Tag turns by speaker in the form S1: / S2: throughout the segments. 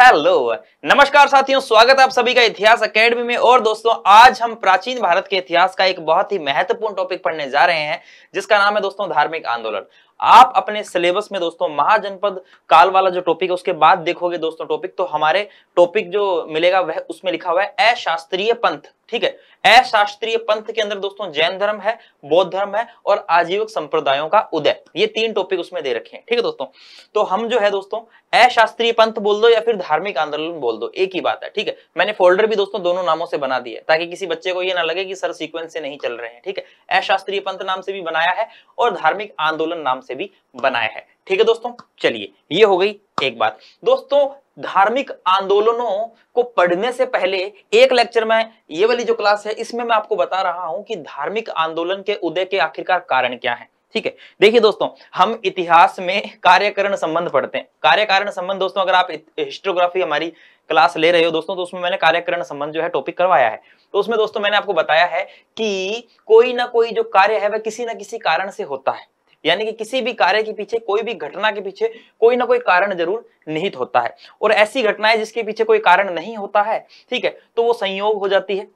S1: hello नमस्कार साथियों स्वागत आप सभी का इतिहास एकेडमी में और दोस्तों आज हम प्राचीन भारत के इतिहास का एक बहुत ही महत्वपूर्ण टॉपिक पढ़ने जा रहे हैं जिसका नाम है दोस्तों धार्मिक आंदोलन आप अपने सिलेबस में दोस्तों महाजनपद काल वाला जो टॉपिक है उसके बाद देखोगे दोस्तों टॉपिक तो हमारे टॉपिक जो मिलेगा वह उसमें लिखा हुआ है अशास्त्रीय पंथ ठीक है अशास्त्रीय पंथ के अंदर दोस्तों जैन धर्म है बौद्ध धर्म है और आजीवक संप्रदायों का उदय ये तीन टॉपिक उसमें दे रखे हैं ठीक है दोस्तों तो हम जो है दोस्तों अशास्त्रीय पंथ बोल दो या फिर धार्मिक आंदोलन बोल दो एक ही बात है ठीक है मैंने फोल्डर भी दोस्तों दोनों नामों से बना दिया ताकि किसी बच्चे को ये ना लगे कि सर सीक्वेंस से नहीं चल रहे हैं ठीक है अशास्त्रीय पंथ नाम से भी बनाया है और धार्मिक आंदोलन नाम से भी बनाया है ठीक है दोस्तों चलिए ये हो गई एक बात दोस्तों धार्मिक आंदोलनों को पढ़ने से पहले एक लेक्चर में ये वाली जो क्लास है इसमें मैं आपको बता रहा हूं कि धार्मिक आंदोलन के उदय के आखिरकार कारण क्या है ठीक है देखिए दोस्तों हम इतिहास में कार्यकरण संबंध पढ़ते हैं कार्यकारण संबंध दोस्तों अगर आप हिस्टोग्राफी हमारी क्लास ले रहे हो दोस्तों तो उसमें मैंने कार्यकरण संबंध जो है टॉपिक करवाया है तो उसमें दोस्तों मैंने आपको बताया है कि कोई ना कोई जो कार्य है वह किसी ना किसी कारण से होता है यानी कि किसी भी कार्य के पीछे कोई भी घटना के पीछे कोई ना कोई कारण जरूर निहित होता है और ऐसी घटनाएं जिसके पीछे कोई कारण नहीं होता है ठीक है तो वो संयोग हो जाती है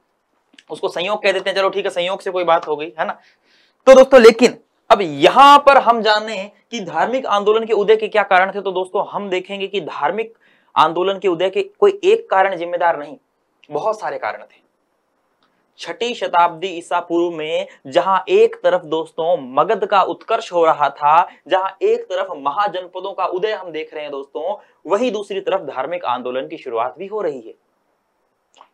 S1: उसको संयोग कह देते हैं चलो ठीक है संयोग से कोई बात हो गई है ना तो दोस्तों लेकिन अब यहां पर हम जाने कि धार्मिक आंदोलन के उदय के क्या कारण थे तो दोस्तों हम देखेंगे कि धार्मिक आंदोलन के उदय के कोई एक कारण जिम्मेदार नहीं बहुत सारे कारण थे छठी शताब्दी ईसा पूर्व में जहां एक तरफ दोस्तों मगध का उत्कर्ष हो रहा था जहां एक तरफ महाजनपदों का उदय हम देख रहे हैं दोस्तों वही दूसरी तरफ धार्मिक आंदोलन की शुरुआत भी हो रही है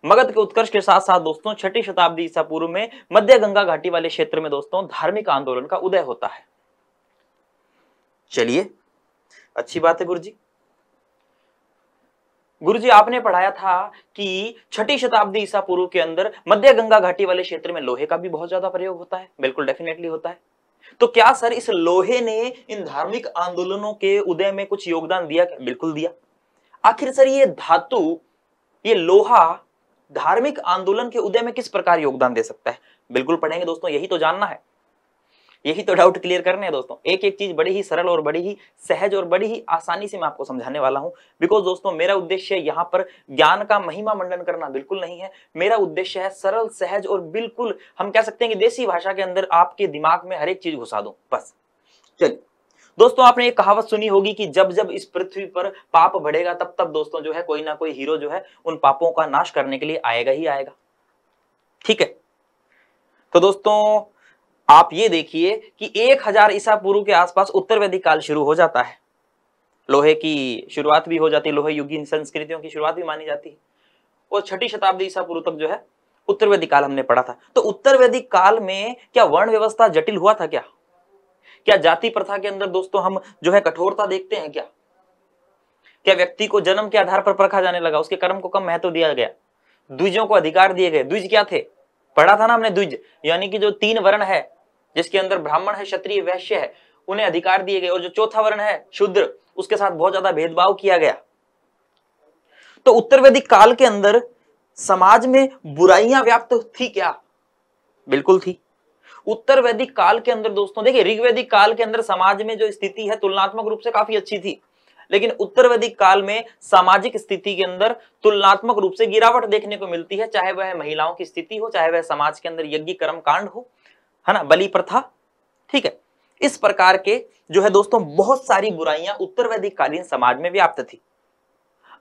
S1: मगध के उत्कर्ष के साथ साथ दोस्तों छठी शताब्दी ईसा पूर्व में मध्य गंगा घाटी वाले क्षेत्र में दोस्तों धार्मिक आंदोलन का उदय होता है चलिए अच्छी बात है गुरु जी गुरु जी आपने पढ़ाया था कि छठी शताब्दी ईसा पूर्व के अंदर मध्य गंगा घाटी वाले क्षेत्र में लोहे का भी बहुत ज्यादा प्रयोग होता है बिल्कुल डेफिनेटली होता है तो क्या सर इस लोहे ने इन धार्मिक आंदोलनों के उदय में कुछ योगदान दिया क्या बिल्कुल दिया आखिर सर ये धातु ये लोहा धार्मिक आंदोलन के उदय में किस प्रकार योगदान दे सकता है बिल्कुल पढ़ेंगे दोस्तों यही तो जानना है यही तो डाउट क्लियर करने हैं दोस्तों एक एक चीज बड़ी ही सरल और बड़ी ही सहज और बड़ी ही आसानी से मैं आपको समझाने वाला हूं बिकॉज दोस्तों मेरा उद्देश्य यहाँ पर ज्ञान का महिमा मंडन करना बिल्कुल नहीं है मेरा उद्देश्य है सरल सहज और बिल्कुल हम कह सकते हैं कि देसी भाषा के अंदर आपके दिमाग में हर एक चीज घुसा दो बस चलिए दोस्तों आपने एक कहावत सुनी होगी कि जब जब इस पृथ्वी पर पाप बढ़ेगा तब तब दोस्तों जो है कोई ना कोई हीरो जो है उन पापों का नाश करने के लिए आएगा ही आएगा ठीक है तो दोस्तों आप ये देखिए कि 1000 ईसा पूर्व के आसपास उत्तर वैदिक काल शुरू हो जाता है लोहे की शुरुआत भी हो जाती है लोहे युगीन संस्कृतियों की शुरुआत भी मानी जाती है और छठी शताब्दी ईसा पूर्व तक जो है उत्तर वैदिक काल हमने पढ़ा था तो उत्तर वैदिक काल में क्या वर्ण व्यवस्था जटिल हुआ था क्या क्या जाति प्रथा के अंदर दोस्तों हम जो है कठोरता देखते हैं क्या क्या व्यक्ति को जन्म के आधार पर परखा जाने लगा उसके कर्म को कम महत्व दिया गया द्विजों को अधिकार दिए गए द्विज क्या थे पढ़ा था ना हमने द्विज यानी कि जो तीन वर्ण है जिसके अंदर ब्राह्मण है क्षत्रिय वैश्य है उन्हें अधिकार दिए गए और जो चौथा वर्ण है शुद्र उसके साथ बहुत ज्यादा भेदभाव किया गया तो उत्तर वैदिक काल के अंदर समाज में बुराइयां व्याप्त थी क्या बिल्कुल थी उत्तर वैदिक काल के अंदर दोस्तों देखिए ऋग्वैदिक काल के अंदर समाज में जो स्थिति है तुलनात्मक रूप से काफी अच्छी थी लेकिन उत्तर वैदिक काल में सामाजिक स्थिति के अंदर तुलनात्मक रूप से गिरावट देखने को मिलती है चाहे वह महिलाओं की स्थिति हो चाहे वह समाज के अंदर यज्ञ कर्म कांड हो है ना बलि प्रथा ठीक है इस प्रकार के जो है दोस्तों बहुत सारी बुराइयां उत्तर वैदिक कालीन समाज में व्याप्त थी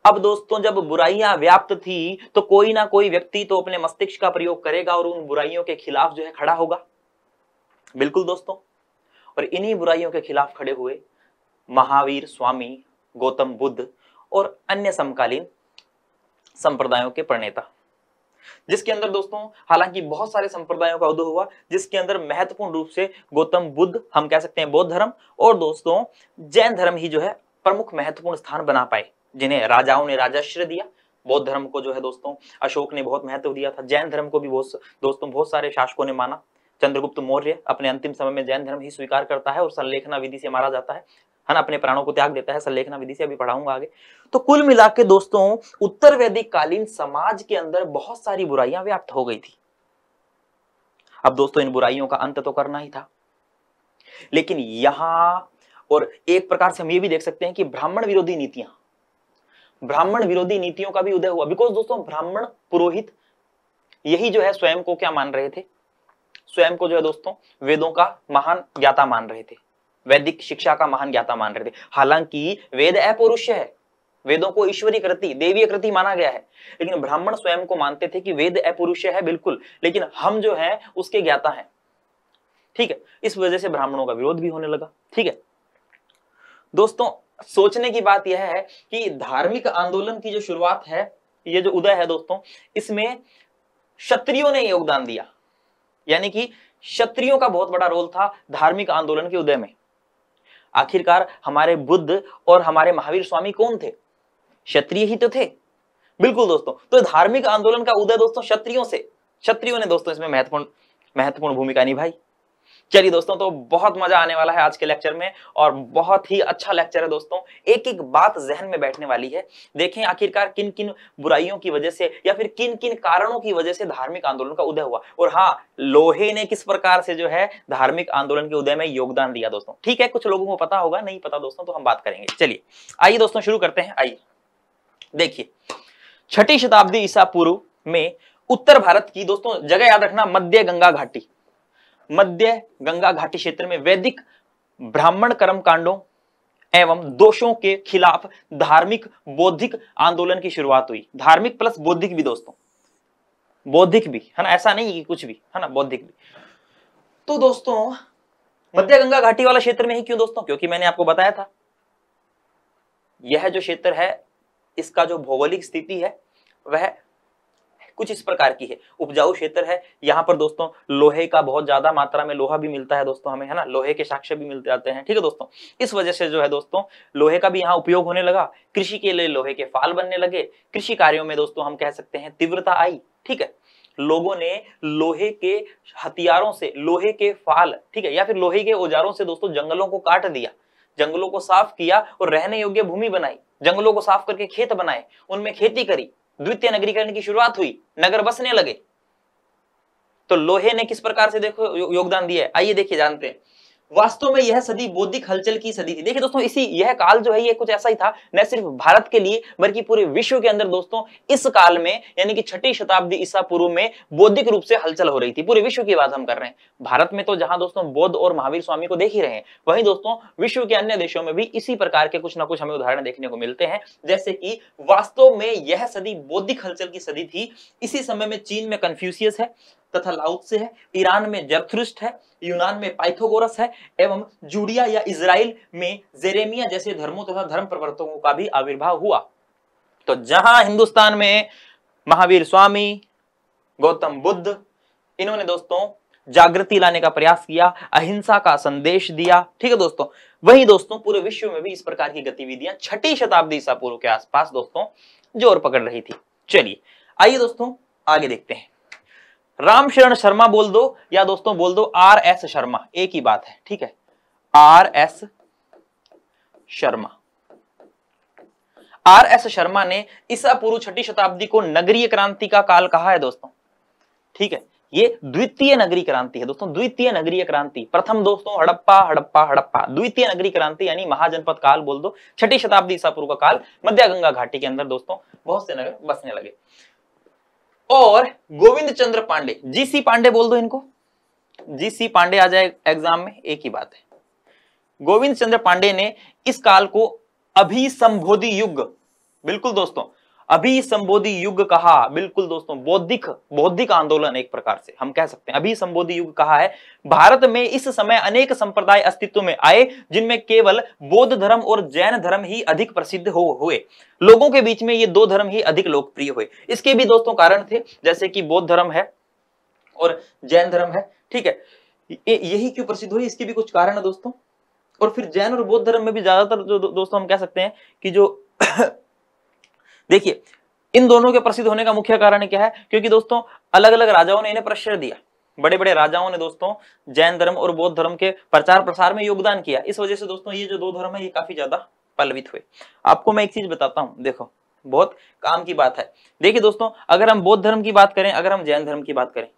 S1: अब दोस्तों जब बुराइयां व्याप्त थी तो कोई ना कोई व्यक्ति तो अपने मस्तिष्क का प्रयोग करेगा और उन बुराइयों के खिलाफ जो है खड़ा होगा बिल्कुल दोस्तों और इन्हीं बुराइयों के खिलाफ खड़े हुए महावीर स्वामी गौतम बुद्ध और अन्य समकालीन संप्रदायों के प्रणेता जिसके अंदर दोस्तों हालांकि बहुत सारे संप्रदायों का उदय हुआ जिसके अंदर महत्वपूर्ण रूप से गौतम बुद्ध हम कह सकते हैं बौद्ध धर्म और दोस्तों जैन धर्म ही जो है प्रमुख महत्वपूर्ण स्थान बना पाए जिन्हें राजाओं ने राजाश्रय दिया बौद्ध धर्म को जो है दोस्तों अशोक ने बहुत महत्व दिया था जैन धर्म को भी बहुत दोस्तों बहुत सारे शासकों ने माना चंद्रगुप्त मौर्य अपने अंतिम समय में जैन धर्म ही स्वीकार करता है और संलेखना विधि से मारा जाता है है ना अपने प्राणों को त्याग देता है संलेखना विधि से अभी पढ़ाऊंगा आगे तो कुल मिला के दोस्तों उत्तर वैदिक कालीन समाज के अंदर बहुत सारी बुराइयां व्याप्त हो गई थी अब दोस्तों इन बुराइयों का अंत तो करना ही था लेकिन यहां और एक प्रकार से हम ये भी देख सकते हैं कि ब्राह्मण विरोधी नीतियां ब्राह्मण विरोधी नीतियों का भी उदय हुआ बिकॉज दोस्तों ब्राह्मण पुरोहित यही जो है स्वयं को क्या मान रहे थे स्वयं को जो है दोस्तों वेदों का महान ज्ञाता मान रहे थे वैदिक शिक्षा का महान ज्ञाता मान रहे थे हालांकि वेद अपौरुष्य है वेदों को ईश्वरी कृति देवीय कृति माना गया है लेकिन ब्राह्मण स्वयं को मानते थे कि वेद अपौरुष्य है बिल्कुल लेकिन हम जो है उसके ज्ञाता है ठीक है इस वजह से ब्राह्मणों का विरोध भी होने लगा ठीक है दोस्तों सोचने की बात यह है कि धार्मिक आंदोलन की जो शुरुआत है ये जो उदय है दोस्तों इसमें क्षत्रियों ने योगदान दिया यानी कि क्षत्रियों का बहुत बड़ा रोल था धार्मिक आंदोलन के उदय में आखिरकार हमारे बुद्ध और हमारे महावीर स्वामी कौन थे क्षत्रिय ही तो थे बिल्कुल दोस्तों तो धार्मिक आंदोलन का उदय दोस्तों क्षत्रियों से क्षत्रियों ने दोस्तों इसमें महत्वपूर्ण महत्वपूर्ण भूमिका निभाई चलिए दोस्तों तो बहुत मजा आने वाला है आज के लेक्चर में और बहुत ही अच्छा लेक्चर है दोस्तों एक एक बात जहन में बैठने वाली है देखें आखिरकार किन किन बुराइयों की वजह से या फिर किन किन कारणों की वजह से धार्मिक आंदोलन का उदय हुआ और हाँ लोहे ने किस प्रकार से जो है धार्मिक आंदोलन के उदय में योगदान दिया दोस्तों ठीक है कुछ लोगों को पता होगा नहीं पता दोस्तों तो हम बात करेंगे चलिए आइए दोस्तों शुरू करते हैं आइए देखिए छठी शताब्दी ईसा पूर्व में उत्तर भारत की दोस्तों जगह याद रखना मध्य गंगा घाटी मध्य गंगा घाटी क्षेत्र में वैदिक ब्राह्मण कर्म कांडों एवं दोषों के खिलाफ धार्मिक बौद्धिक आंदोलन की शुरुआत हुई धार्मिक प्लस बौद्धिक भी दोस्तों बौद्धिक भी है ना ऐसा नहीं कि कुछ भी है ना बौद्धिक भी तो दोस्तों मध्य गंगा घाटी वाला क्षेत्र में ही क्यों दोस्तों क्योंकि मैंने आपको बताया था यह जो क्षेत्र है इसका जो भौगोलिक स्थिति है वह कुछ इस प्रकार की है उपजाऊ क्षेत्र है यहाँ पर दोस्तों लोहे का बहुत ज्यादा मात्रा में लोहा भी मिलता है दोस्तों हमें है ना लोहे के साक्ष्य भी मिलते जाते हैं ठीक है दोस्तों इस वजह से जो है दोस्तों लोहे का भी यहाँ उपयोग होने लगा कृषि के लिए लोहे के फाल बनने लगे कृषि कार्यों में दोस्तों हम कह सकते हैं तीव्रता आई ठीक है लोगों ने लोहे के हथियारों से लोहे के फाल ठीक है या फिर लोहे के औजारों से दोस्तों जंगलों को काट दिया जंगलों को साफ किया और रहने योग्य भूमि बनाई जंगलों को साफ करके खेत बनाए उनमें खेती करी द्वितीय नगरीकरण की शुरुआत हुई नगर बसने लगे तो लोहे ने किस प्रकार से देखो योगदान दिया आइए देखिए जानते हैं वास्तव में यह सदी बौद्धिक हलचल की सदी थी देखिए दोस्तों इसी यह काल जो है यह कुछ ऐसा ही था न सिर्फ भारत के लिए बल्कि पूरे विश्व के अंदर दोस्तों इस काल में यानी कि छठी शताब्दी ईसा पूर्व में बौद्धिक रूप से हलचल हो रही थी पूरे विश्व की बात हम कर रहे हैं भारत में तो जहां दोस्तों बौद्ध और महावीर स्वामी को देख ही रहे हैं दोस्तों विश्व के अन्य देशों में भी इसी प्रकार के कुछ ना कुछ हमें उदाहरण देखने को मिलते हैं जैसे कि वास्तव में यह सदी बौद्धिक हलचल की सदी थी इसी समय में चीन में कन्फ्यूशियस है तथा से है ईरान में जर्थरुस्ट है यूनान में पाइथोगोरस है एवं जूडिया या इसराइल में जेरेमिया जैसे धर्मों तथा धर्म प्रवर्तकों का भी आविर्भाव हुआ तो जहां हिंदुस्तान में महावीर स्वामी गौतम बुद्ध इन्होंने दोस्तों जागृति लाने का प्रयास किया अहिंसा का संदेश दिया ठीक है दोस्तों वही दोस्तों पूरे विश्व में भी इस प्रकार की गतिविधियां छठी शताब्दी ईसा पूर्व के आसपास दोस्तों जोर पकड़ रही थी चलिए आइए दोस्तों आगे देखते हैं राम शरण शर्मा बोल दो या दोस्तों बोल दो आर एस शर्मा एक ही बात है ठीक है R S Sharma R S Sharma ने ईसा पूर्व छठी शताब्दी को नगरीय क्रांति का काल कहा है दोस्तों ठीक है ये द्वितीय नगरी क्रांति है दोस्तों द्वितीय नगरीय क्रांति प्रथम दोस्तों हड़प्पा हड़प्पा हड़प्पा द्वितीय नगरी क्रांति यानी महाजनपद काल बोल दो छठी शताब्दी ईसा पूर्व का काल मध्य गंगा घाटी के अंदर दोस्तों बहुत से नगर बसने लगे और गोविंद चंद्र पांडे जीसी पांडे बोल दो इनको जीसी पांडे आ जाए एग्जाम में एक ही बात है गोविंद चंद्र पांडे ने इस काल को अभिसंबोधि युग बिल्कुल दोस्तों अभी संबोधि युग कहा बिल्कुल दोस्तों बौद्धिक बौद्धिक आंदोलन एक प्रकार से हम कह सकते हैं अभी संबोधि युग कहा है भारत में इस समय अनेक संप्रदाय अस्तित्व में आए जिनमें केवल बौद्ध धर्म और जैन धर्म ही अधिक प्रसिद्ध हो हुए लोगों के बीच में ये दो धर्म ही अधिक लोकप्रिय हुए इसके भी दोस्तों कारण थे जैसे कि बौद्ध धर्म है और जैन धर्म है ठीक है यही क्यों प्रसिद्ध हुई इसके भी कुछ कारण है दोस्तों और फिर जैन और बौद्ध धर्म में भी ज्यादातर जो दोस्तों हम कह सकते हैं कि जो देखिए इन दोनों के प्रसिद्ध होने का मुख्य कारण क्या है क्योंकि दोस्तों अलग अलग राजाओं ने इन्हें प्रश्रय दिया बड़े बड़े राजाओं ने दोस्तों जैन धर्म और बौद्ध धर्म के प्रचार प्रसार में योगदान किया इस वजह से दोस्तों ये जो दो धर्म है ये काफी ज्यादा पलवित हुए आपको मैं एक चीज बताता हूँ देखो बहुत काम की बात है देखिए दोस्तों अगर हम बौद्ध धर्म की बात करें अगर हम जैन धर्म की बात करें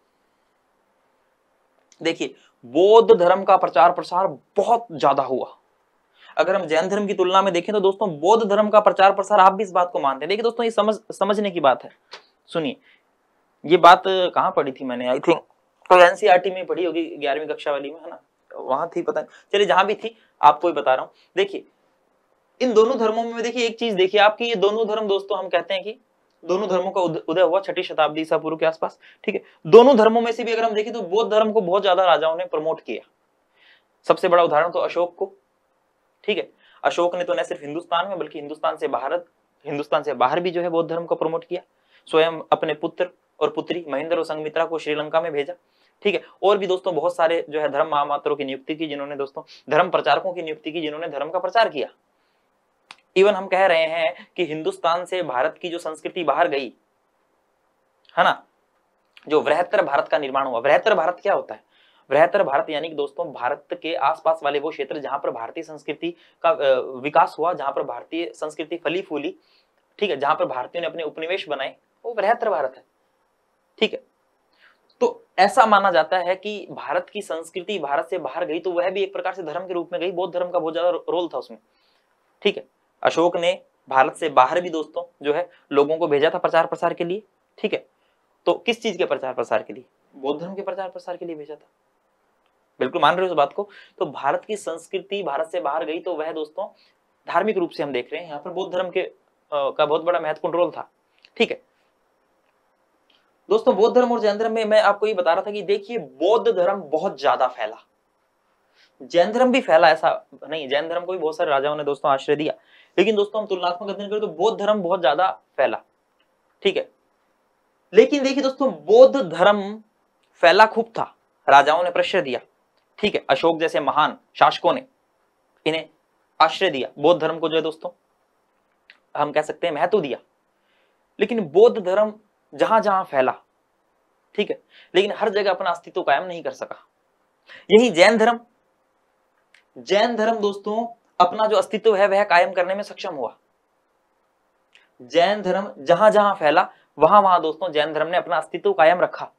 S1: देखिए बौद्ध धर्म का प्रचार प्रसार बहुत ज्यादा हुआ अगर हम जैन धर्म की तुलना में देखें तो दोस्तों बौद्ध धर्म का प्रचार प्रसार आप भी इस बात को मानते हैं देखिए दोस्तों ये समझ समझने की बात है सुनिए ये बात कहाँ पढ़ी थी मैंने आई थिंक तो, तो एनसीआरटी में पढ़ी होगी ग्यारहवीं कक्षा वाली में है ना वहां थी पता नहीं चलिए जहां भी थी आपको ही बता रहा हूँ देखिए इन दोनों धर्मों में देखिए एक चीज देखिए आपकी ये दोनों धर्म दोस्तों हम कहते हैं कि दोनों धर्मों का उदय हुआ छठी शताब्दी ईसा पूर्व के आसपास ठीक है दोनों धर्मों में से भी अगर हम देखें तो बौद्ध धर्म को बहुत ज्यादा राजाओं ने प्रमोट किया सबसे बड़ा उदाहरण तो अशोक को ठीक है अशोक ने तो न सिर्फ हिंदुस्तान में बल्कि हिंदुस्तान से भारत हिंदुस्तान से बाहर भी जो है बौद्ध धर्म को प्रमोट किया स्वयं अपने पुत्र और पुत्री महेंद्र और संगमित्रा को श्रीलंका में भेजा ठीक है और भी दोस्तों बहुत सारे जो है धर्म महामात्रों की नियुक्ति की जिन्होंने दोस्तों धर्म प्रचारकों की नियुक्ति की जिन्होंने धर्म का प्रचार किया इवन हम कह रहे हैं कि हिंदुस्तान से भारत की जो संस्कृति बाहर गई है ना जो वृहत्तर भारत का निर्माण हुआ वृहत्तर भारत क्या होता है वृहत्तर भारत यानी कि दोस्तों भारत के आसपास वाले वो क्षेत्र जहां पर भारतीय संस्कृति का विकास हुआ जहां पर भारतीय संस्कृति फली फूली ठीक है जहां पर भारतीयों ने अपने उपनिवेश बनाए वो वृहत्तर भारत है ठीक है तो ऐसा माना जाता है कि भारत की संस्कृति भारत से बाहर गई तो वह भी एक प्रकार से धर्म के रूप में गई बौद्ध धर्म का बहुत ज्यादा रोल था उसमें ठीक है अशोक ने भारत से बाहर भी दोस्तों जो है लोगों को भेजा था प्रचार प्रसार के लिए ठीक है तो किस चीज के प्रचार प्रसार के लिए बौद्ध धर्म के प्रचार प्रसार के लिए भेजा था बिल्कुल मान रहे हो उस बात को तो भारत की संस्कृति भारत से बाहर गई तो वह दोस्तों धार्मिक रूप से हम देख रहे हैं यहाँ पर बौद्ध धर्म के आ, का बहुत बड़ा महत्वपूर्ण रोल था ठीक है दोस्तों बौद्ध धर्म और जैन धर्म में मैं आपको ये बता रहा था कि देखिए बौद्ध धर्म बहुत ज्यादा फैला जैन धर्म भी फैला ऐसा नहीं जैन धर्म को भी बहुत सारे राजाओं ने दोस्तों आश्रय दिया लेकिन दोस्तों हम तुलनात्मक अध्ययन करें तो बौद्ध धर्म बहुत ज्यादा फैला ठीक है लेकिन देखिए दोस्तों बौद्ध धर्म फैला खूब था राजाओं ने प्रश्रय दिया ठीक है अशोक जैसे महान शासकों ने इन्हें आश्रय दिया बौद्ध धर्म को जो है दोस्तों हम कह सकते हैं महत्व दिया लेकिन बौद्ध धर्म जहां जहां फैला ठीक है लेकिन हर जगह अपना अस्तित्व कायम नहीं कर सका यही जैन धर्म जैन धर्म दोस्तों अपना जो अस्तित्व है वह कायम करने में सक्षम हुआ जैन धर्म जहां जहां फैला वहां वहां दोस्तों जैन धर्म ने अपना अस्तित्व कायम रखा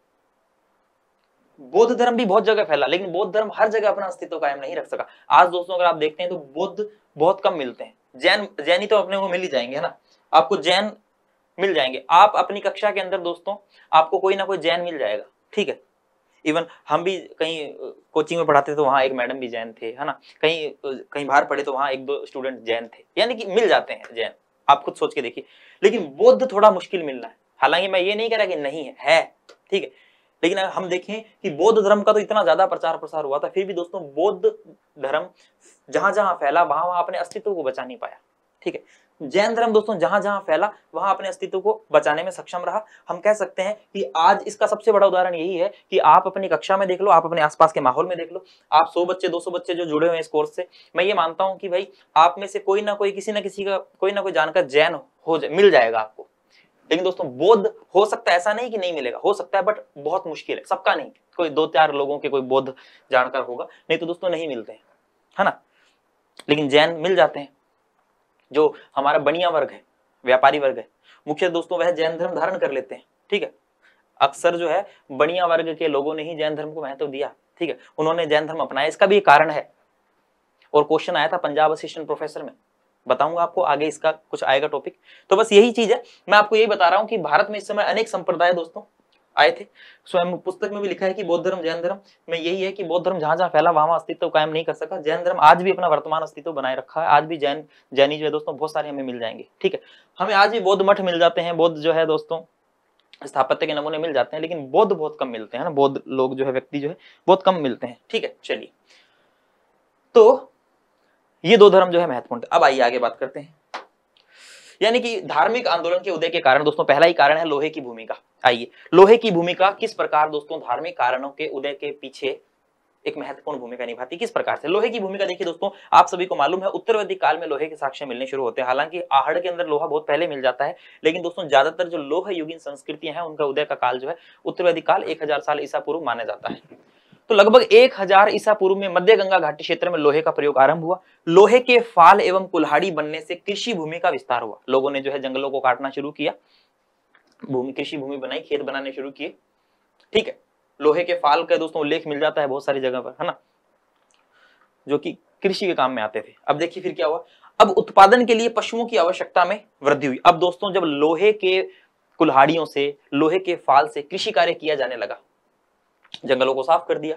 S1: बौद्ध धर्म भी बहुत जगह फैला लेकिन बौद्ध धर्म हर जगह अपना अस्तित्व कायम नहीं रख सका आज दोस्तों अगर आप देखते हैं तो बौद्ध बहुत कम मिलते हैं जैन जैनी तो अपने को मिल ही जाएंगे है ना आपको जैन मिल जाएंगे आप अपनी कक्षा के अंदर दोस्तों आपको कोई ना कोई जैन मिल जाएगा ठीक है इवन हम भी कहीं कोचिंग में पढ़ाते तो वहाँ एक मैडम भी जैन थे है ना कहीं कहीं बाहर पढ़े तो वहाँ एक दो स्टूडेंट जैन थे यानी कि मिल जाते हैं जैन आप खुद सोच के देखिए लेकिन बौद्ध थोड़ा मुश्किल मिलना है हालांकि मैं ये नहीं कह रहा कि नहीं है ठीक है लेकिन अगर हम देखें कि बौद्ध धर्म का तो इतना ज्यादा प्रचार प्रसार हुआ था फिर भी दोस्तों बौद्ध धर्म जहां जहां फैला वहां वहां अपने अस्तित्व को बचा नहीं पाया ठीक है जैन धर्म दोस्तों जहां जहां फैला वहां अपने अस्तित्व को बचाने में सक्षम रहा हम कह सकते हैं कि आज इसका सबसे बड़ा उदाहरण यही है कि आप अपनी कक्षा में देख लो आप अपने आसपास के माहौल में देख लो आप 100 बच्चे 200 बच्चे जो जुड़े हुए हैं इस कोर्स से मैं ये मानता हूं कि भाई आप में से कोई ना कोई किसी ना किसी का कोई ना कोई जानकर जैन हो जा, मिल जाएगा आपको लेकिन दोस्तों बोध हो सकता है ऐसा नहीं कि नहीं मिलेगा हो सकता है बट बहुत मुश्किल है सबका नहीं कोई दो चार लोगों के कोई बोध जानकार होगा नहीं तो दोस्तों नहीं मिलते हैं है ना लेकिन जैन मिल जाते हैं जो हमारा बनिया वर्ग है व्यापारी वर्ग है मुख्य दोस्तों वह जैन धर्म धारण कर लेते हैं ठीक है अक्सर जो है बनिया वर्ग के लोगों ने ही जैन धर्म को महत्व दिया ठीक है उन्होंने जैन धर्म अपनाया इसका भी कारण है और क्वेश्चन आया था पंजाब असिस्टेंट प्रोफेसर में बताऊंगा आपको आगे इसका कुछ आएगा टॉपिक तो बस यही चीज है मैं आपको यही बता रहा हूँ कि भारत में इस समय अनेक संप्रदाय दोस्तों आए थे स्वयं पुस्तक में भी लिखा है कि बौद्ध धर्म जैन धर्म में यही है कि बौद्ध धर्म जहां जहां फैला वहां अस्तित्व कायम नहीं कर सका जैन धर्म आज भी अपना वर्तमान अस्तित्व बनाए रखा है आज भी जैन जैनी जो है दोस्तों बहुत सारे हमें मिल जाएंगे ठीक है हमें आज भी बौद्ध मठ मिल जाते हैं बौद्ध जो है दोस्तों स्थापत्य के नमूने मिल जाते हैं लेकिन बौद्ध बहुत कम मिलते हैं ना बौद्ध लोग जो है व्यक्ति जो है बहुत कम मिलते हैं ठीक है चलिए तो ये दो धर्म जो है महत्वपूर्ण अब आइए आगे बात करते हैं यानी कि धार्मिक आंदोलन के उदय के कारण दोस्तों पहला ही कारण है लोहे की भूमिका आइए लोहे की भूमिका किस प्रकार दोस्तों धार्मिक कारणों के उदय के पीछे एक महत्वपूर्ण भूमिका निभाती किस प्रकार से लोहे की भूमिका देखिए दोस्तों आप सभी को मालूम है उत्तर वैदिक काल में लोहे के साक्ष्य मिलने शुरू होते हैं हालांकि आहड़ के अंदर लोहा बहुत पहले मिल जाता है लेकिन दोस्तों ज्यादातर जो लोह युगीन संस्कृतियां हैं उनका उदय का काल जो है उत्तर वैदिक काल एक हजार साल ईसा पूर्व माना जाता है तो लगभग एक हजार ईसा पूर्व में मध्य गंगा घाटी क्षेत्र में लोहे का प्रयोग आरंभ हुआ लोहे के फाल एवं कुल्हाड़ी बनने से कृषि भूमि का विस्तार हुआ लोगों ने जो है जंगलों को काटना शुरू किया भूमि कृषि भूमि बनाई खेत बनाने शुरू किए ठीक है लोहे के फाल का दोस्तों उल्लेख मिल जाता है बहुत सारी जगह पर है ना जो कि कृषि के काम में आते थे अब देखिए फिर क्या हुआ अब उत्पादन के लिए पशुओं की आवश्यकता में वृद्धि हुई अब दोस्तों जब लोहे के कुल्हाड़ियों से लोहे के फाल से कृषि कार्य किया जाने लगा जंगलों को साफ कर दिया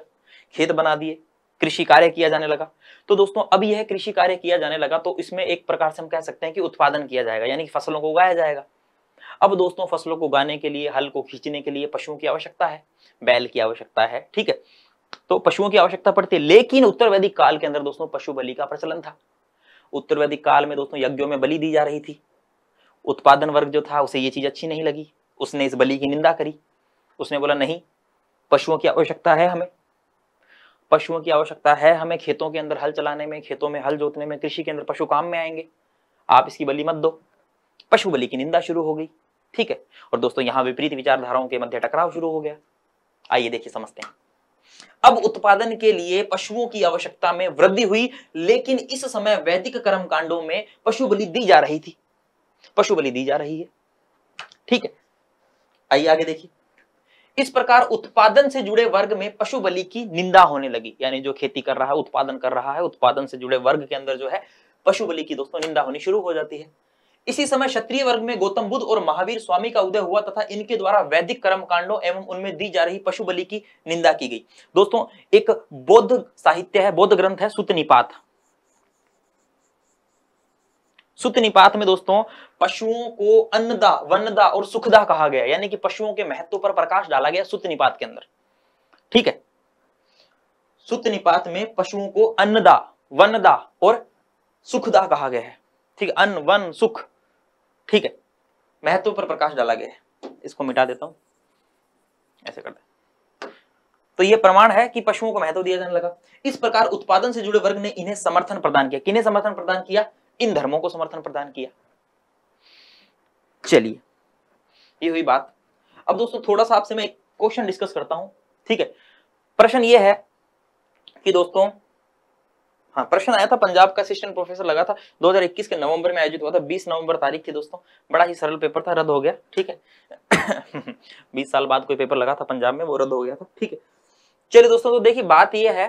S1: खेत बना दिए कृषि कार्य किया जाने लगा तो दोस्तों अब यह कृषि कार्य किया जाने लगा तो इसमें एक प्रकार से हम कह सकते हैं कि उत्पादन किया जाएगा यानी कि फसलों को उगाया जाएगा अब दोस्तों फसलों को उगाने के लिए हल को खींचने के लिए पशुओं की आवश्यकता है बैल की आवश्यकता है ठीक है तो पशुओं की आवश्यकता पड़ती है लेकिन उत्तर वैदिक काल के अंदर दोस्तों पशु बलि का प्रचलन था उत्तर वैदिक काल में दोस्तों यज्ञों में बलि दी जा रही थी उत्पादन वर्ग जो था उसे ये चीज अच्छी नहीं लगी उसने इस बलि की निंदा करी उसने बोला नहीं पशुओं की आवश्यकता है हमें पशुओं की आवश्यकता है हमें खेतों के अंदर हल चलाने में खेतों में हल जोतने में कृषि के अंदर पशु काम में आएंगे आप इसकी बलि मत दो पशु बलि की निंदा शुरू हो गई ठीक है और दोस्तों यहां विपरीत विचारधाराओं के मध्य टकराव शुरू हो गया आइए देखिए समझते हैं अब उत्पादन के लिए पशुओं की आवश्यकता में वृद्धि हुई लेकिन इस समय वैदिक कर्म कांडों में पशु बलि दी जा रही थी पशु बलि दी जा रही है ठीक है आइए आगे देखिए इस प्रकार उत्पादन से जुड़े वर्ग में पशु बलि की निंदा होने लगी यानी जो खेती कर रहा है उत्पादन कर रहा है उत्पादन से जुड़े वर्ग के अंदर जो है पशु बलि की दोस्तों निंदा होनी शुरू हो जाती है इसी समय क्षत्रिय वर्ग में गौतम बुद्ध और महावीर स्वामी का उदय हुआ तथा इनके द्वारा वैदिक कर्म कांडो एवं उनमें दी जा रही पशु बलि की निंदा की गई दोस्तों एक बौद्ध साहित्य है बौद्ध ग्रंथ है सुतनिपात सुत निपात में दोस्तों पशुओं को अन्नदा वनदा और सुखदा कहा गया यानी कि पशुओं के महत्व पर प्रकाश डाला गया सुत निपात के अंदर ठीक है सुत निपात में पशुओं को अन्नदा वनदा और सुखदा कहा गया है ठीक है अन्न वन सुख ठीक है महत्व पर प्रकाश डाला गया है इसको मिटा देता हूं ऐसे कर तो ये प्रमाण है कि पशुओं को महत्व दिया जाने लगा इस प्रकार उत्पादन से जुड़े वर्ग ने इन्हें समर्थन प्रदान किया किन्हें समर्थन प्रदान किया इन धर्मों को समर्थन प्रदान किया चलिए ये हुई बात अब दोस्तों थोड़ा सा आपसे मैं एक क्वेश्चन डिस्कस करता हूं ठीक है प्रश्न ये है कि दोस्तों हाँ प्रश्न आया था पंजाब का असिस्टेंट प्रोफेसर लगा था 2021 के नवंबर में आयोजित हुआ था 20 नवंबर तारीख थी दोस्तों बड़ा ही सरल पेपर था रद्द हो गया ठीक है 20 साल बाद कोई पेपर लगा था पंजाब में वो रद्द हो गया था ठीक है चलिए दोस्तों तो देखिए बात ये है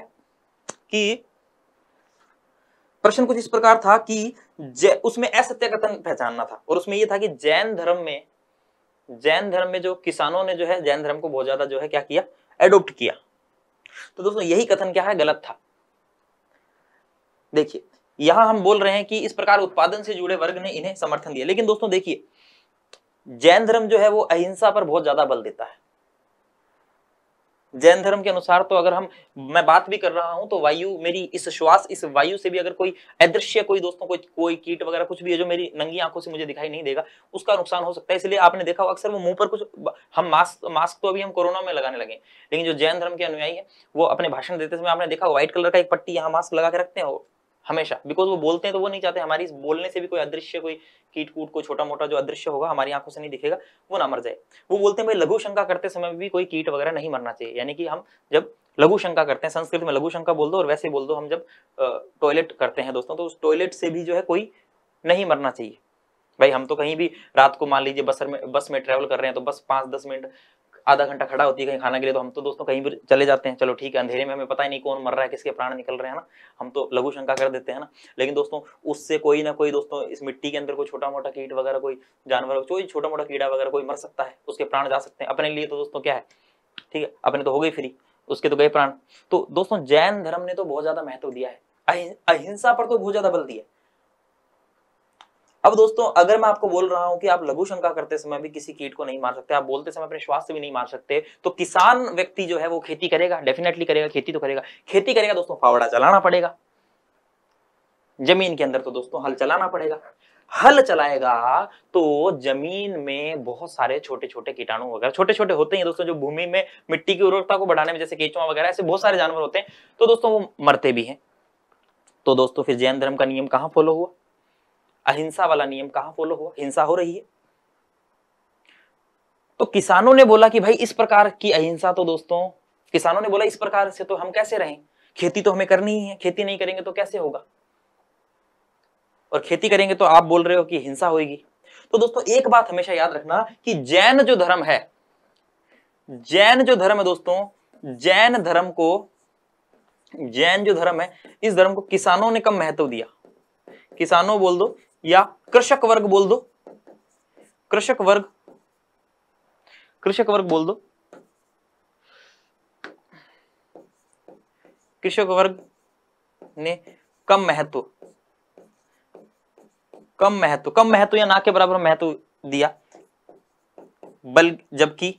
S1: कि प्रश्न कुछ इस प्रकार था कि उसमें असत्य कथन पहचानना था और उसमें यह था कि जैन धर्म में जैन धर्म में जो किसानों ने जो है जैन धर्म को बहुत ज्यादा जो है क्या किया एडोप्ट किया तो दोस्तों यही कथन क्या है गलत था देखिए यहां हम बोल रहे हैं कि इस प्रकार उत्पादन से जुड़े वर्ग ने इन्हें समर्थन दिया लेकिन दोस्तों देखिए जैन धर्म जो है वो अहिंसा पर बहुत ज्यादा बल देता है जैन धर्म के अनुसार तो अगर हम मैं बात भी कर रहा हूं तो वायु मेरी इस श्वास इस वायु से भी अगर कोई अदृश्य कोई दोस्तों कोई कोई कीट वगैरह कुछ भी है जो मेरी नंगी आंखों से मुझे दिखाई नहीं देगा उसका नुकसान हो सकता है इसलिए आपने देखा अक्सर वो मुंह पर कुछ हम मास्क मास्क तो अभी हम कोरोना में लगाने लगे लेकिन जो जैन धर्म के अनुयायी है वो अपने भाषण देते समय आपने देखा व्हाइट कलर का एक पट्टी यहाँ मास्क लगा के रखते हैं हमेशा बिकॉज वो बोलते हैं तो वो नहीं चाहते हमारी बोलने से भी कोई अदृश्य कोई कीट कूट कोई छोटा मोटा जो अदृश्य होगा हमारी आंखों से नहीं दिखेगा वो ना मर जाए वो बोलते हैं भाई लघु शंका करते समय भी कोई कीट वगैरह नहीं मरना चाहिए यानी कि हम जब लघु शंका करते हैं संस्कृत में लघु शंका बोल दो और वैसे बोल दो हम जब टॉयलेट करते हैं दोस्तों तो उस टॉयलेट से भी जो है कोई नहीं मरना चाहिए भाई हम तो कहीं भी रात को मान लीजिए बस में बस में ट्रैवल कर रहे हैं तो बस पाँच दस मिनट आधा घंटा खड़ा होती है कहीं खाना के लिए तो हम तो दोस्तों कहीं भी चले जाते हैं चलो ठीक है अंधेरे में हमें पता ही नहीं कौन मर रहा है किसके प्राण निकल रहे हैं ना हम तो लघु शंका कर देते हैं ना लेकिन दोस्तों उससे कोई ना कोई दोस्तों इस मिट्टी के अंदर कोई छोटा मोटा कीट वगैरह कोई जानवर कोई छोटा मोटा कीड़ा वगैरह कोई मर सकता है उसके प्राण जा सकते हैं अपने लिए तो दोस्तों क्या है ठीक है अपने तो हो गई फ्री उसके तो गए प्राण तो दोस्तों जैन धर्म ने तो बहुत ज्यादा महत्व दिया है अहिंसा पर तो बहुत ज्यादा बल दिया है अब दोस्तों अगर मैं आपको बोल रहा हूं कि आप लघु शंका करते समय भी किसी कीट को नहीं मार सकते आप बोलते समय अपने श्वास से भी नहीं मार सकते तो किसान व्यक्ति जो है वो खेती करेगा डेफिनेटली करेगा खेती तो करेगा खेती करेगा दोस्तों फावड़ा चलाना पड़ेगा जमीन के अंदर तो दोस्तों हल चलाना पड़ेगा हल चलाएगा तो जमीन में बहुत सारे छोटे छोटे कीटाणु वगैरह छोटे छोटे होते हैं दोस्तों जो भूमि में मिट्टी की उर्वरता को बढ़ाने में जैसे केचुआ वगैरह ऐसे बहुत सारे जानवर होते हैं तो दोस्तों वो मरते भी हैं तो दोस्तों फिर जैन धर्म का नियम कहाँ फॉलो हुआ अहिंसा वाला नियम कहां फॉलो हुआ हिंसा हो रही है तो किसानों ने बोला कि भाई इस प्रकार की अहिंसा तो दोस्तों किसानों ने बोला इस प्रकार से तो हम कैसे रहें खेती तो हमें करनी ही है खेती नहीं करेंगे तो कैसे होगा और खेती करेंगे तो आप बोल रहे हो कि हिंसा होगी तो दोस्तों एक बात हमेशा याद रखना कि जैन जो धर्म है जैन जो धर्म है दोस्तों जैन धर्म को जैन जो धर्म है इस धर्म को किसानों ने कम महत्व दिया किसानों बोल दो या कृषक वर्ग बोल दो कृषक वर्ग कृषक वर्ग बोल दो कृषक वर्ग ने कम महत्व कम महत्व कम महत्व या ना के बराबर महत्व दिया बल जबकि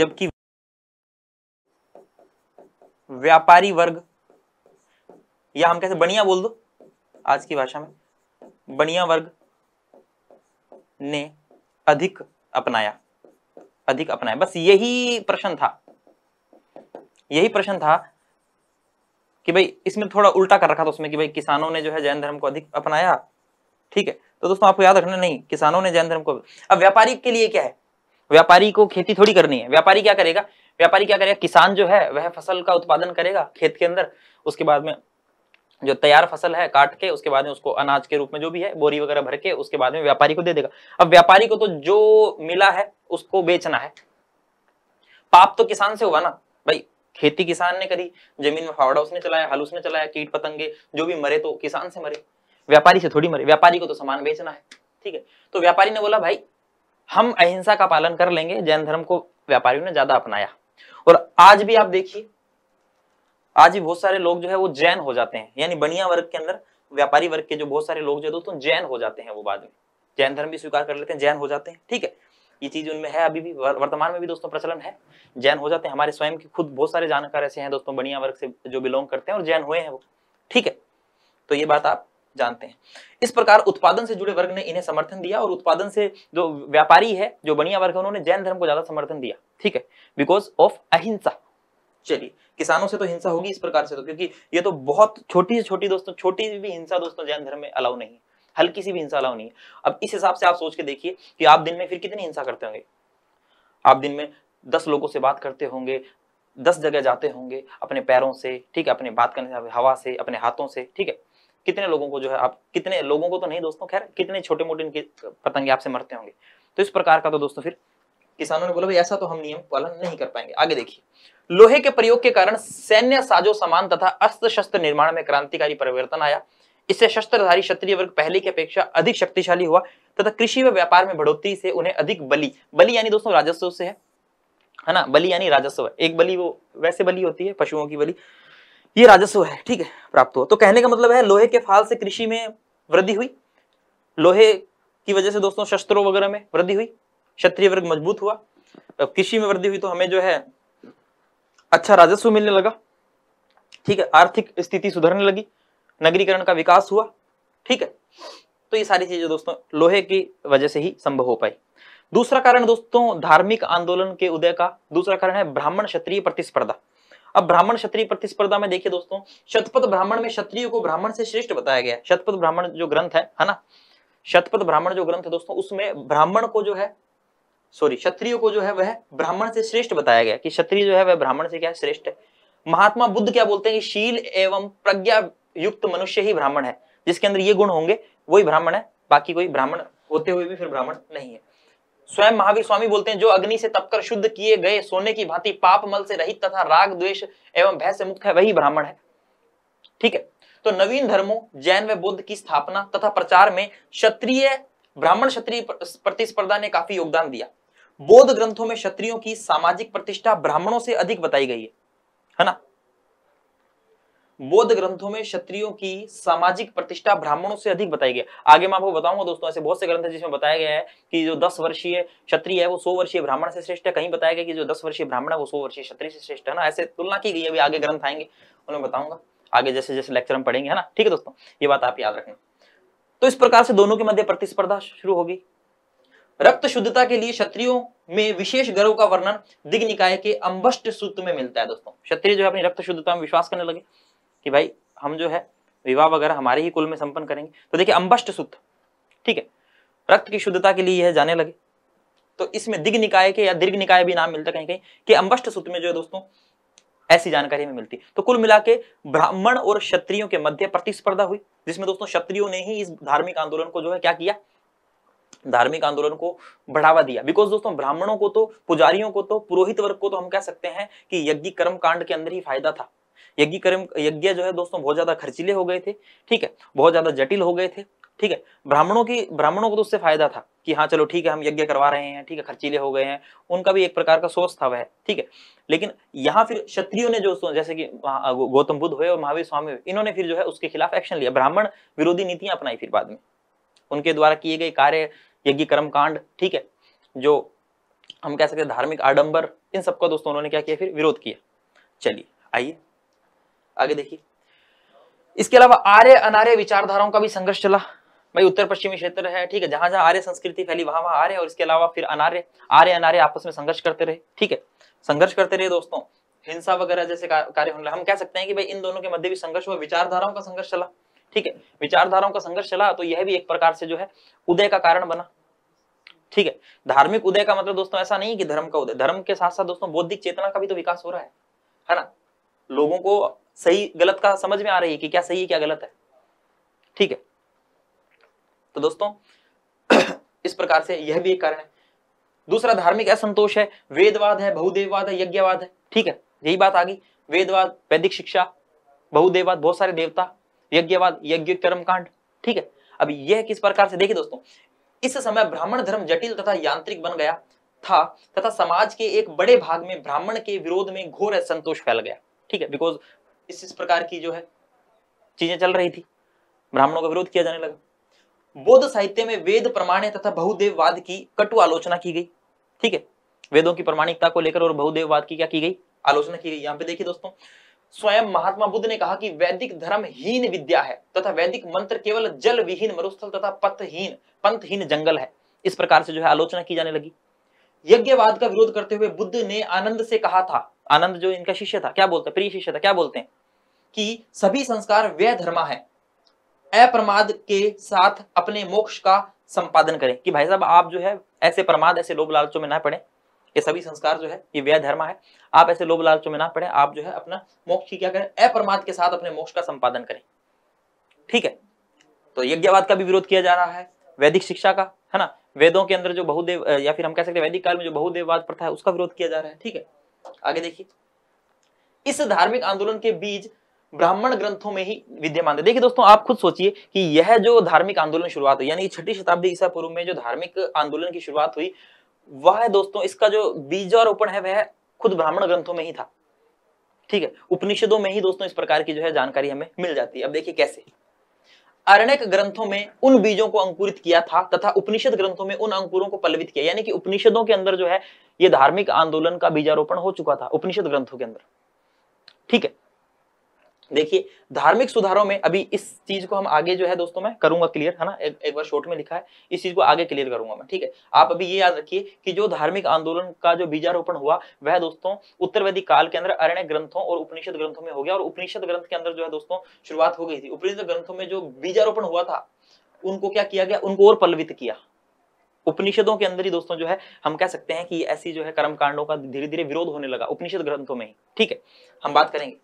S1: जबकि व्यापारी वर्ग या हम कैसे बढ़िया बोल दो आज की भाषा में बनिया वर्ग ने अधिक अपनाया अधिक अपनाया बस यही प्रश्न था यही प्रश्न था कि भाई इसमें थोड़ा उल्टा कर रखा था उसमें कि भाई किसानों ने जो है जैन धर्म को अधिक अपनाया ठीक है तो दोस्तों आपको याद रखना नहीं किसानों ने जैन धर्म को अब व्यापारी के लिए क्या है व्यापारी को खेती थोड़ी करनी है व्यापारी क्या करेगा व्यापारी क्या करेगा किसान जो है वह फसल का उत्पादन करेगा खेत के अंदर उसके बाद में जो तैयार फसल है काट के उसके बाद में उसको अनाज के रूप में जो भी है बोरी वगैरह भर के उसके बाद में व्यापारी को दे देगा अब व्यापारी को तो जो मिला है उसको बेचना है पाप तो किसान से हुआ ना भाई खेती किसान ने करी जमीन में फावड़ा उसने चलाया हल उसने चलाया कीट पतंगे जो भी मरे तो किसान से मरे व्यापारी से थोड़ी मरे व्यापारी को तो सामान बेचना है ठीक है तो व्यापारी ने बोला भाई हम अहिंसा का पालन कर लेंगे जैन धर्म को व्यापारियों ने ज्यादा अपनाया और आज भी आप देखिए आज ही बहुत सारे लोग जो है वो जैन हो जाते हैं यानी बनिया वर्ग के अंदर व्यापारी वर्ग के जो बहुत सारे लोग जो है दोस्तों जैन हो जाते हैं वो बाद में जैन धर्म भी स्वीकार कर लेते हैं जैन हो जाते हैं ठीक है ये चीज उनमें है अभी भी वर्तमान में भी दोस्तों प्रचलन है जैन हो जाते हैं हमारे स्वयं के खुद बहुत सारे जानकार ऐसे हैं दोस्तों बनिया वर्ग से जो बिलोंग करते हैं और जैन हुए हैं वो ठीक है तो ये बात आप जानते हैं इस प्रकार उत्पादन से जुड़े वर्ग ने इन्हें समर्थन दिया और उत्पादन से जो व्यापारी है जो बनिया वर्ग है उन्होंने जैन धर्म को ज्यादा समर्थन दिया ठीक है बिकॉज ऑफ अहिंसा चलिए किसानों से तो हिंसा होगी इस प्रकार से तो क्योंकि ये तो बहुत छोटी से छोटी दोस्तों छोटी भी हिंसा दोस्तों जैन धर्म में अलाउ नहीं है हल्की सी भी हिंसा अलाउ नहीं है अब इस हिसाब से आप सोच के देखिए कि आप दिन में फिर कितनी हिंसा करते होंगे आप दिन में दस लोगों से बात करते होंगे दस जगह जाते होंगे अपने पैरों से ठीक है अपने बात करने से हवा से अपने हाथों से ठीक है कितने लोगों को जो है आप कितने लोगों को तो नहीं दोस्तों खैर कितने छोटे मोटे इनके पतंगे आपसे मरते होंगे तो इस प्रकार का तो दोस्तों फिर किसानों ने बोला भाई ऐसा तो हम नियम पालन नहीं कर पाएंगे आगे देखिए लोहे के प्रयोग के कारण सैन्य साजो सामान तथा अस्त्र शस्त्र निर्माण में क्रांतिकारी परिवर्तन आया इससे शस्त्रधारी क्षत्रिय वर्ग पहले की अपेक्षा अधिक शक्तिशाली हुआ तथा कृषि व व्यापार में बढ़ोतरी से उन्हें अधिक बलि बलि यानी दोस्तों राजस्व से है है ना बलि यानी राजस्व एक बलि वो वैसे बलि होती है पशुओं की बलि ये राजस्व है ठीक है प्राप्त हुआ तो कहने का मतलब है लोहे के फाल से कृषि में वृद्धि हुई लोहे की वजह से दोस्तों शस्त्रों वगैरह में वृद्धि हुई क्षत्रिय वर्ग मजबूत हुआ कृषि में वृद्धि हुई तो हमें जो है अच्छा राजस्व मिलने लगा ठीक है आर्थिक स्थिति सुधरने लगी नगरीकरण का विकास हुआ ठीक है तो ये सारी चीजें दोस्तों लोहे की वजह से ही संभव हो पाई दूसरा कारण दोस्तों धार्मिक आंदोलन के उदय का दूसरा कारण है ब्राह्मण क्षत्रिय प्रतिस्पर्धा अब ब्राह्मण क्षत्रिय प्रतिस्पर्धा में देखिए दोस्तों शतपथ ब्राह्मण में क्षत्रिय को ब्राह्मण से श्रेष्ठ बताया गया है शतपथ ब्राह्मण जो ग्रंथ है है ना शतपथ ब्राह्मण जो ग्रंथ है दोस्तों उसमें ब्राह्मण को जो है सॉरी क्षत्रियो को जो है वह ब्राह्मण से श्रेष्ठ बताया गया कि क्षत्रिय जो है वह ब्राह्मण से क्या श्रेष्ठ है महात्मा बुद्ध क्या बोलते हैं कि शील एवं प्रज्ञा युक्त मनुष्य ही ब्राह्मण है जिसके अंदर ये गुण होंगे वही ब्राह्मण है बाकी कोई ब्राह्मण होते हुए भी फिर ब्राह्मण नहीं है स्वयं महावीर स्वामी बोलते हैं जो अग्नि से तपकर शुद्ध किए गए सोने की भांति पाप मल से रहित तथा राग द्वेष एवं भय से मुक्त है वही ब्राह्मण है ठीक है तो नवीन धर्मों जैन व बुद्ध की स्थापना तथा प्रचार में क्षत्रिय ब्राह्मण क्षत्रिय प्रतिस्पर्धा ने काफी योगदान दिया बौद्ध ग्रंथों में क्षत्रियों की सामाजिक प्रतिष्ठा ब्राह्मणों से अधिक बताई गई है है ना बौद्ध ग्रंथों में क्षत्रियों की सामाजिक प्रतिष्ठा ब्राह्मणों से अधिक बताई गई आगे मैं आपको बताऊंगा दोस्तों ऐसे बहुत से ग्रंथ है जिसमें बताया गया है कि जो दस वर्षीय क्षत्रिय है वो सौ वर्षीय ब्राह्मण से श्रेष्ठ है कहीं बताया गया कि जो दस वर्षीय ब्राह्मण है वो सौ वर्षीय क्षत्रिय से श्रेष्ठ है ना ऐसे तुलना की गई अभी आगे ग्रंथ आएंगे उन्हें बताऊंगा आगे जैसे जैसे लेक्चर हम पढ़ेंगे है ना ठीक है दोस्तों ये बात आप याद रखना तो इस प्रकार से दोनों के मध्य प्रतिस्पर्धा शुरू होगी रक्त शुद्धता के लिए क्षत्रियों में विशेष गर्व का वर्णन दिग निकाय के अंबष्ट सूत्र में मिलता है दोस्तों क्षत्रिय जो है अपनी रक्त शुद्धता में विश्वास करने लगे कि भाई हम जो है विवाह वगैरह हमारे ही कुल में संपन्न करेंगे तो देखिए अम्बस्ट सूत्र ठीक है रक्त की शुद्धता के लिए यह जाने लगे तो इसमें दिग निकाय के या दीर्घ निकाय भी नाम मिलता कहीं कहीं कि अम्बष्ट सूत्र में जो है दोस्तों ऐसी जानकारी में मिलती तो कुल मिला के ब्राह्मण और क्षत्रियो के मध्य प्रतिस्पर्धा हुई जिसमें दोस्तों क्षत्रियो ने ही इस धार्मिक आंदोलन को जो है क्या किया धार्मिक आंदोलन को बढ़ावा दिया बिकॉज दोस्तों ब्राह्मणों को तो पुजारियों को तो पुरोहित वर्ग को तो हम कह सकते हैं कि यज्ञ कर्म कांड के अंदर ही फायदा था यज्ञ कर्म यज्ञ जो है दोस्तों बहुत ज्यादा खर्चीले हो गए थे ठीक है बहुत ज्यादा जटिल हो गए थे ठीक है ब्राह्मणों की ब्राह्मणों को तो उससे फायदा था कि हाँ चलो ठीक है हम यज्ञ करवा रहे हैं ठीक है खर्चीले हो गए हैं उनका भी एक प्रकार का सोच था वह ठीक है लेकिन यहाँ फिर क्षत्रियो ने जो जैसे कि हाँ, गौतम बुद्ध हुए और महावीर स्वामी हुए इन्होंने फिर जो है उसके खिलाफ एक्शन लिया ब्राह्मण विरोधी नीतियां अपनाई फिर बाद में उनके द्वारा किए गए कार्य यज्ञ कर्म कांड ठीक है जो हम कह सकते हैं धार्मिक आडंबर इन सबका दोस्तों उन्होंने क्या किया फिर विरोध किया चलिए आइए आगे देखिए इसके अलावा आर्य अनार्य विचारधाराओं का भी संघर्ष चला भाई उत्तर पश्चिमी क्षेत्र है ठीक है जहां जहां आर्य संस्कृति फैली वहां वहां आर्य और इसके अलावा फिर अनार्य आर्य अनार्य आपस में संघर्ष करते रहे ठीक है संघर्ष करते रहे दोस्तों हिंसा वगैरह जैसे कार्य होने हम कह सकते हैं कि भाई इन दोनों के मध्य भी संघर्ष हुआ विचारधाराओं का संघर्ष चला ठीक है विचारधाराओं का संघर्ष चला तो यह भी एक प्रकार से जो है उदय का कारण बना ठीक है धार्मिक उदय का मतलब दोस्तों ऐसा नहीं कि धर्म का उदय धर्म के साथ साथ दोस्तों बौद्धिक चेतना का भी तो विकास हो रहा है है ना लोगों को सही गलत का समझ में आ रही है कि क्या सही है क्या गलत है ठीक है तो दोस्तों इस प्रकार से यह भी एक कारण है दूसरा धार्मिक असंतोष है वेदवाद है बहुदेववाद है यज्ञवाद है ठीक है यही बात आ गई वेदवाद वैदिक शिक्षा बहुदेववाद बहुत सारे देवता यज्ञवाद यज्ञ कर्म कांड ठीक है अब यह किस प्रकार से देखिए दोस्तों इस समय ब्राह्मण धर्म जटिल तथा यांत्रिक बन गया था तथा समाज के एक बड़े भाग में ब्राह्मण के विरोध में घोर असंतोष फैल गया ठीक है बिकॉज इस इस प्रकार की जो है चीजें चल रही थी ब्राह्मणों का विरोध किया जाने लगा बौद्ध साहित्य में वेद प्रमाण तथा बहुदेववाद की कटु आलोचना की गई ठीक है वेदों की प्रमाणिकता को लेकर और बहुदेववाद की क्या की गई आलोचना की गई यहाँ पे देखिए दोस्तों स्वयं महात्मा बुद्ध ने कहा कि वैदिक धर्म हीन विद्या है तथा वैदिक मंत्र केवल जल विहीन मरुस्थल तथा पथहीन पंथहीन जंगल है इस प्रकार से जो है आलोचना की जाने लगी यज्ञवाद का विरोध करते हुए बुद्ध ने आनंद से कहा था आनंद जो इनका शिष्य था क्या बोलते हैं प्रिय शिष्य था क्या बोलते हैं कि सभी संस्कार व्य धर्मा है अप्रमाद के साथ अपने मोक्ष का संपादन करें कि भाई साहब आप जो है ऐसे प्रमाद ऐसे लोभ लालचों में ना पड़े ये सभी संस्कार जो है ये व्यय धर्म है आप ऐसे लोभ लालचों में ना पड़े आप जो है अपना मोक्ष की क्या करें अप्रमाद के साथ अपने मोक्ष का संपादन करें ठीक है तो यज्ञवाद का भी विरोध किया जा रहा है वैदिक शिक्षा का है ना वेदों के अंदर जो बहुदेव या फिर हम कह सकते हैं वैदिक काल में जो बहुदेववाद प्रथा है उसका विरोध किया जा रहा है ठीक है आगे देखिए इस धार्मिक आंदोलन के बीज ब्राह्मण ग्रंथों में ही विद्यमान है देखिए दोस्तों आप खुद सोचिए कि यह जो धार्मिक आंदोलन शुरुआत हुई यानी छठी शताब्दी ईसा पूर्व में जो धार्मिक आंदोलन की शुरुआत हुई वह दोस्तों इसका जो बीज और रोपण है वह खुद ब्राह्मण ग्रंथों में ही था ठीक है उपनिषदों में ही दोस्तों इस प्रकार की जो है जानकारी हमें मिल जाती है अब देखिए कैसे अरण्यक ग्रंथों में उन बीजों को अंकुरित किया था तथा उपनिषद ग्रंथों में उन अंकुरों को पल्लवित किया यानी कि उपनिषदों के अंदर जो है ये धार्मिक आंदोलन का बीजारोपण हो चुका था उपनिषद ग्रंथों के अंदर ठीक है देखिए धार्मिक सुधारों में अभी इस चीज को हम आगे जो है दोस्तों मैं करूंगा क्लियर है ना एक, एक बार शॉर्ट में लिखा है इस चीज को आगे क्लियर करूंगा मैं ठीक है आप अभी ये याद रखिए कि जो धार्मिक आंदोलन का जो बीजारोपण हुआ वह दोस्तों उत्तर वैदिक काल के अंदर अरण्य ग्रंथों और उपनिषद ग्रंथों में हो गया और उपनिषद ग्रंथ के अंदर जो है दोस्तों शुरुआत हो गई थी उपनिषद ग्रंथों में जो बीजारोपण हुआ था उनको क्या किया गया उनको और पल्लवित किया उपनिषदों के अंदर ही दोस्तों जो है हम कह सकते हैं कि ऐसी जो है कर्मकांडों का धीरे धीरे विरोध होने लगा उपनिषद ग्रंथों में ही ठीक है हम बात करेंगे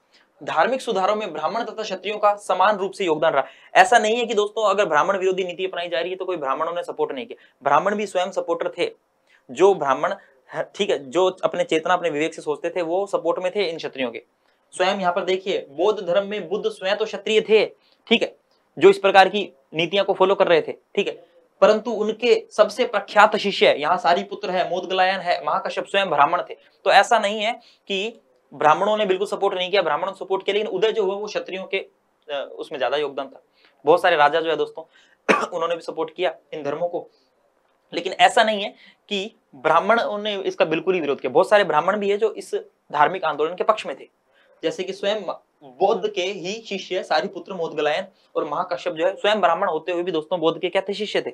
S1: धार्मिक सुधारों में ब्राह्मण तथा क्षत्रियों का समान रूप से योगदान रहा ऐसा नहीं है कि दोस्तों अगर ब्राह्मण विरोधी नीति अपनाई जा रही है तो कोई ब्राह्मणों ने सपोर्ट नहीं किया ब्राह्मण भी स्वयं सपोर्टर थे जो ब्राह्मण ठीक है जो अपने चेतना अपने विवेक से सोचते थे वो सपोर्ट में थे इन क्षत्रियों के स्वयं यहाँ पर देखिए बौद्ध धर्म में बुद्ध स्वयं तो क्षत्रिय थे ठीक है जो इस प्रकार की नीतियां को फॉलो कर रहे थे ठीक है परंतु उनके सबसे प्रख्यात शिष्य यहाँ सारी पुत्र है मोदगलायन है महाकश्यप स्वयं ब्राह्मण थे तो ऐसा नहीं है कि ब्राह्मणों ने बिल्कुल सपोर्ट नहीं किया ब्राह्मणों ने सपोर्ट किया लेकिन उधर जो हुआ वो क्षत्रियों के उसमें ज्यादा योगदान था बहुत सारे राजा जो है दोस्तों उन्होंने भी सपोर्ट किया इन धर्मों को लेकिन ऐसा नहीं है कि ब्राह्मण ने इसका बिल्कुल ही विरोध किया बहुत सारे ब्राह्मण भी है जो इस धार्मिक आंदोलन के पक्ष में थे जैसे कि स्वयं बौद्ध के ही शिष्य पुत्र मोदगलायन और महाकश्यप जो है स्वयं ब्राह्मण होते हुए भी दोस्तों बौद्ध के क्या थे शिष्य थे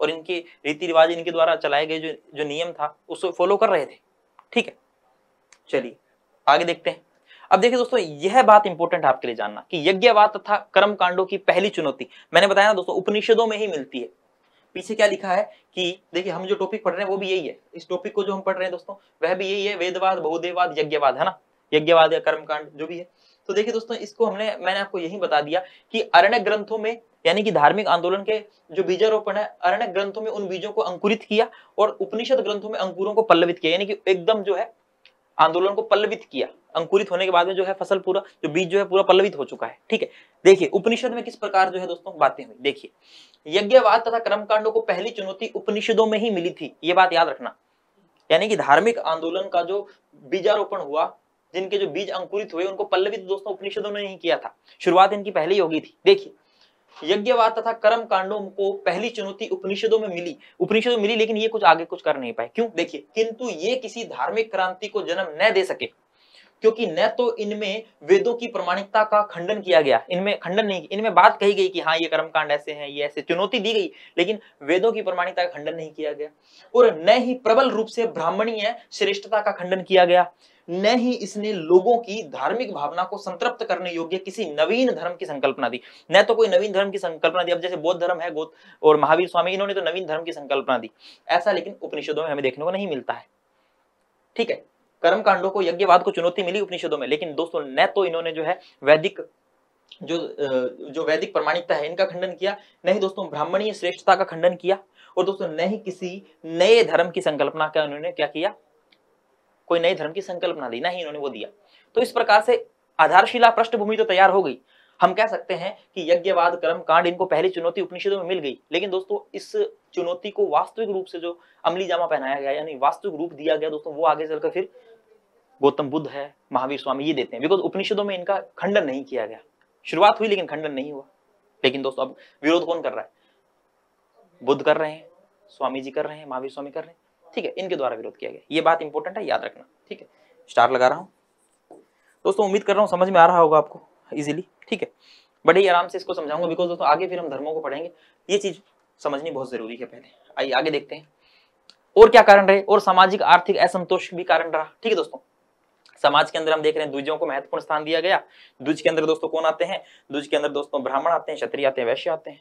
S1: और इनके रीति रिवाज इनके द्वारा चलाए गए जो जो नियम था उसको फॉलो कर रहे थे ठीक है चलिए आगे देखते हैं अब देखिए दोस्तों यह बात इंपॉर्टेंट आपके लिए जानना कि यज्ञवाद तथा कर्म कांडों की पहली चुनौती मैंने बताया ना दोस्तों उपनिषदों में ही मिलती है पीछे क्या लिखा है कि देखिए हम जो टॉपिक पढ़ रहे हैं वो भी यही है इस टॉपिक को जो हम पढ़ रहे हैं दोस्तों वह भी यही है वेदवाद बहुदेववाद यज्ञवाद है ना यज्ञवाद या कर्मकांड जो भी है तो देखिए दोस्तों इसको हमने मैंने आपको यही बता दिया कि अरण्य ग्रंथों में यानी कि धार्मिक आंदोलन के जो बीजारोपण है अरण्य ग्रंथों में उन बीजों को अंकुरित किया और उपनिषद ग्रंथों में अंकुरों को पल्लवित किया यानी कि एकदम जो है आंदोलन को पल्लवित किया अंकुरित होने के बाद में जो है फसल पूरा जो बीज जो है पूरा पल्लवित हो चुका है ठीक है देखिए उपनिषद में किस प्रकार जो है दोस्तों बातें हुई देखिए यज्ञवाद तथा कर्मकांडों को पहली चुनौती उपनिषदों में ही मिली थी ये बात याद रखना यानी कि धार्मिक आंदोलन का जो बीजारोपण हुआ जिनके जो बीज अंकुरित हुए उनको पल्लवित दोस्तों उपनिषदों ने ही किया था शुरुआत इनकी पहले ही होगी थी देखिए यज्ञवाद तथा कर्म कांडों को पहली चुनौती उपनिषदों में मिली उपनिषदों मिली लेकिन ये कुछ आगे कुछ कर नहीं पाए क्यों देखिए किंतु ये किसी धार्मिक क्रांति को जन्म न दे सके क्योंकि न तो इनमें वेदों की प्रमाणिकता का खंडन किया गया इनमें खंडन नहीं इनमें बात कही गई कि हाँ ये कर्मकांड ऐसे हैं ये ऐसे चुनौती दी गई लेकिन वेदों की प्रमाणिकता का खंडन नहीं किया गया और न ही प्रबल रूप से ब्राह्मणीय श्रेष्ठता का खंडन किया गया न ही इसने लोगों की धार्मिक भावना को संतृप्त करने योग्य किसी नवीन धर्म की संकल्पना दी न तो कोई नवीन धर्म की संकल्पना दी अब जैसे बौद्ध धर्म है गोद और महावीर स्वामी इन्होंने तो नवीन धर्म की संकल्पना दी ऐसा लेकिन उपनिषदों में हमें देखने को नहीं मिलता है ठीक है कर्म कांडों को यज्ञवाद को चुनौती मिली उपनिषदों में लेकिन दोस्तों न तो इन्होंने जो है वैदिक जो जो वैदिक प्रमाणिकता है इनका खंडन किया नहीं दोस्तों ब्राह्मणीय श्रेष्ठता का खंडन किया और दोस्तों नहीं किसी नए धर्म की संकल्पना का उन्होंने क्या किया कोई नए धर्म की संकल्पना दी ना ही इन्होंने वो दिया तो इस प्रकार से आधारशिला पृष्ठभूमि तो तैयार हो गई हम कह सकते हैं कि यज्ञवाद कर्म कांड इनको पहली चुनौती उपनिषदों में मिल गई लेकिन दोस्तों इस चुनौती को वास्तविक रूप से जो अमली जामा पहनाया गया यानी वास्तविक रूप दिया गया दोस्तों वो आगे चलकर फिर गौतम बुद्ध है महावीर स्वामी ये देते हैं बिकॉज उपनिषदों में इनका खंडन नहीं किया गया शुरुआत हुई लेकिन खंडन नहीं हुआ लेकिन दोस्तों अब विरोध कौन कर रहा है बुद्ध कर रहे हैं स्वामी जी कर रहे हैं महावीर स्वामी कर रहे हैं ठीक है इनके द्वारा विरोध किया गया ये बात इंपॉर्टेंट है याद रखना ठीक है स्टार लगा रहा हूँ दोस्तों उम्मीद कर रहा हूँ समझ में आ रहा होगा आपको इजिली ठीक है बड़े ही आराम से इसको समझाऊंगा बिकॉज दोस्तों आगे फिर हम धर्मों को पढ़ेंगे ये चीज समझनी बहुत जरूरी है पहले आइए आगे देखते हैं और क्या कारण रहे और सामाजिक आर्थिक असंतोष भी कारण रहा ठीक है दोस्तों समाज के अंदर हम देख रहे हैं द्विजों को महत्वपूर्ण स्थान दिया गया द्विज के अंदर दोस्तों कौन आते हैं द्विज के अंदर दोस्तों ब्राह्मण आते हैं क्षत्रिय आते हैं वैश्य आते हैं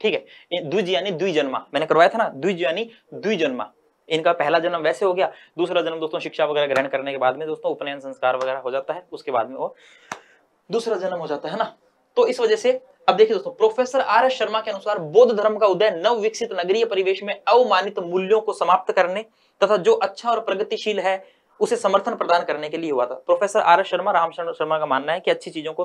S1: ठीक है द्विज यानी द्विजन्मा मैंने करवाया था ना द्विज यानी द्विजन्मा इनका पहला जन्म वैसे हो गया दूसरा जन्म दोस्तों शिक्षा वगैरह ग्रहण करने के बाद में दोस्तों उपनयन संस्कार वगैरह हो जाता है उसके बाद में वो दूसरा जन्म हो जाता है ना तो इस वजह से अब देखिए दोस्तों प्रोफेसर आर एस शर्मा के अनुसार बौद्ध धर्म का उदय नव विकसित नगरीय परिवेश में अवमानित मूल्यों को समाप्त करने तथा जो अच्छा और प्रगतिशील है उसे समर्थन प्रदान करने के लिए हुआ था professor R S Sharma Ramchandra Sharma का मानना है कि अच्छी चीजों को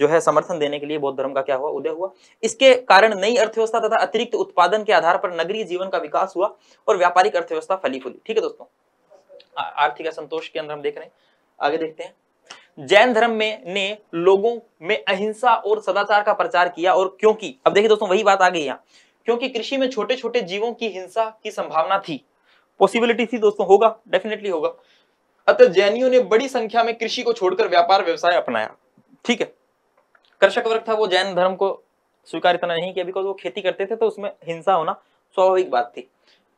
S1: जो है समर्थन देने के लिए बौद्ध धर्म का क्या हुआ उदय हुआ इसके कारण नई अर्थव्यवस्था तथा अतिरिक्त उत्पादन के आधार पर नगरीय जीवन का विकास हुआ और व्यापारिक अर्थव्यवस्था फली फूली ठीक है दोस्तों आर्थिक असंतोष के अंदर हम देख रहे हैं आगे देखते हैं जैन धर्म में ने लोगों में अहिंसा और सदाचार का प्रचार किया और क्योंकि अब देखिए दोस्तों वही बात आ गई यहाँ क्योंकि कृषि में छोटे छोटे जीवों की हिंसा की संभावना थी पॉसिबिलिटी थी दोस्तों होगा डेफिनेटली होगा अतः जैनियों ने बड़ी संख्या में कृषि को छोड़कर व्यापार व्यवसाय अपनाया ठीक है कृषक वर्ग था वो जैन धर्म को स्वीकार इतना नहीं किया बिकॉज वो खेती करते थे तो उसमें हिंसा होना स्वाभाविक बात थी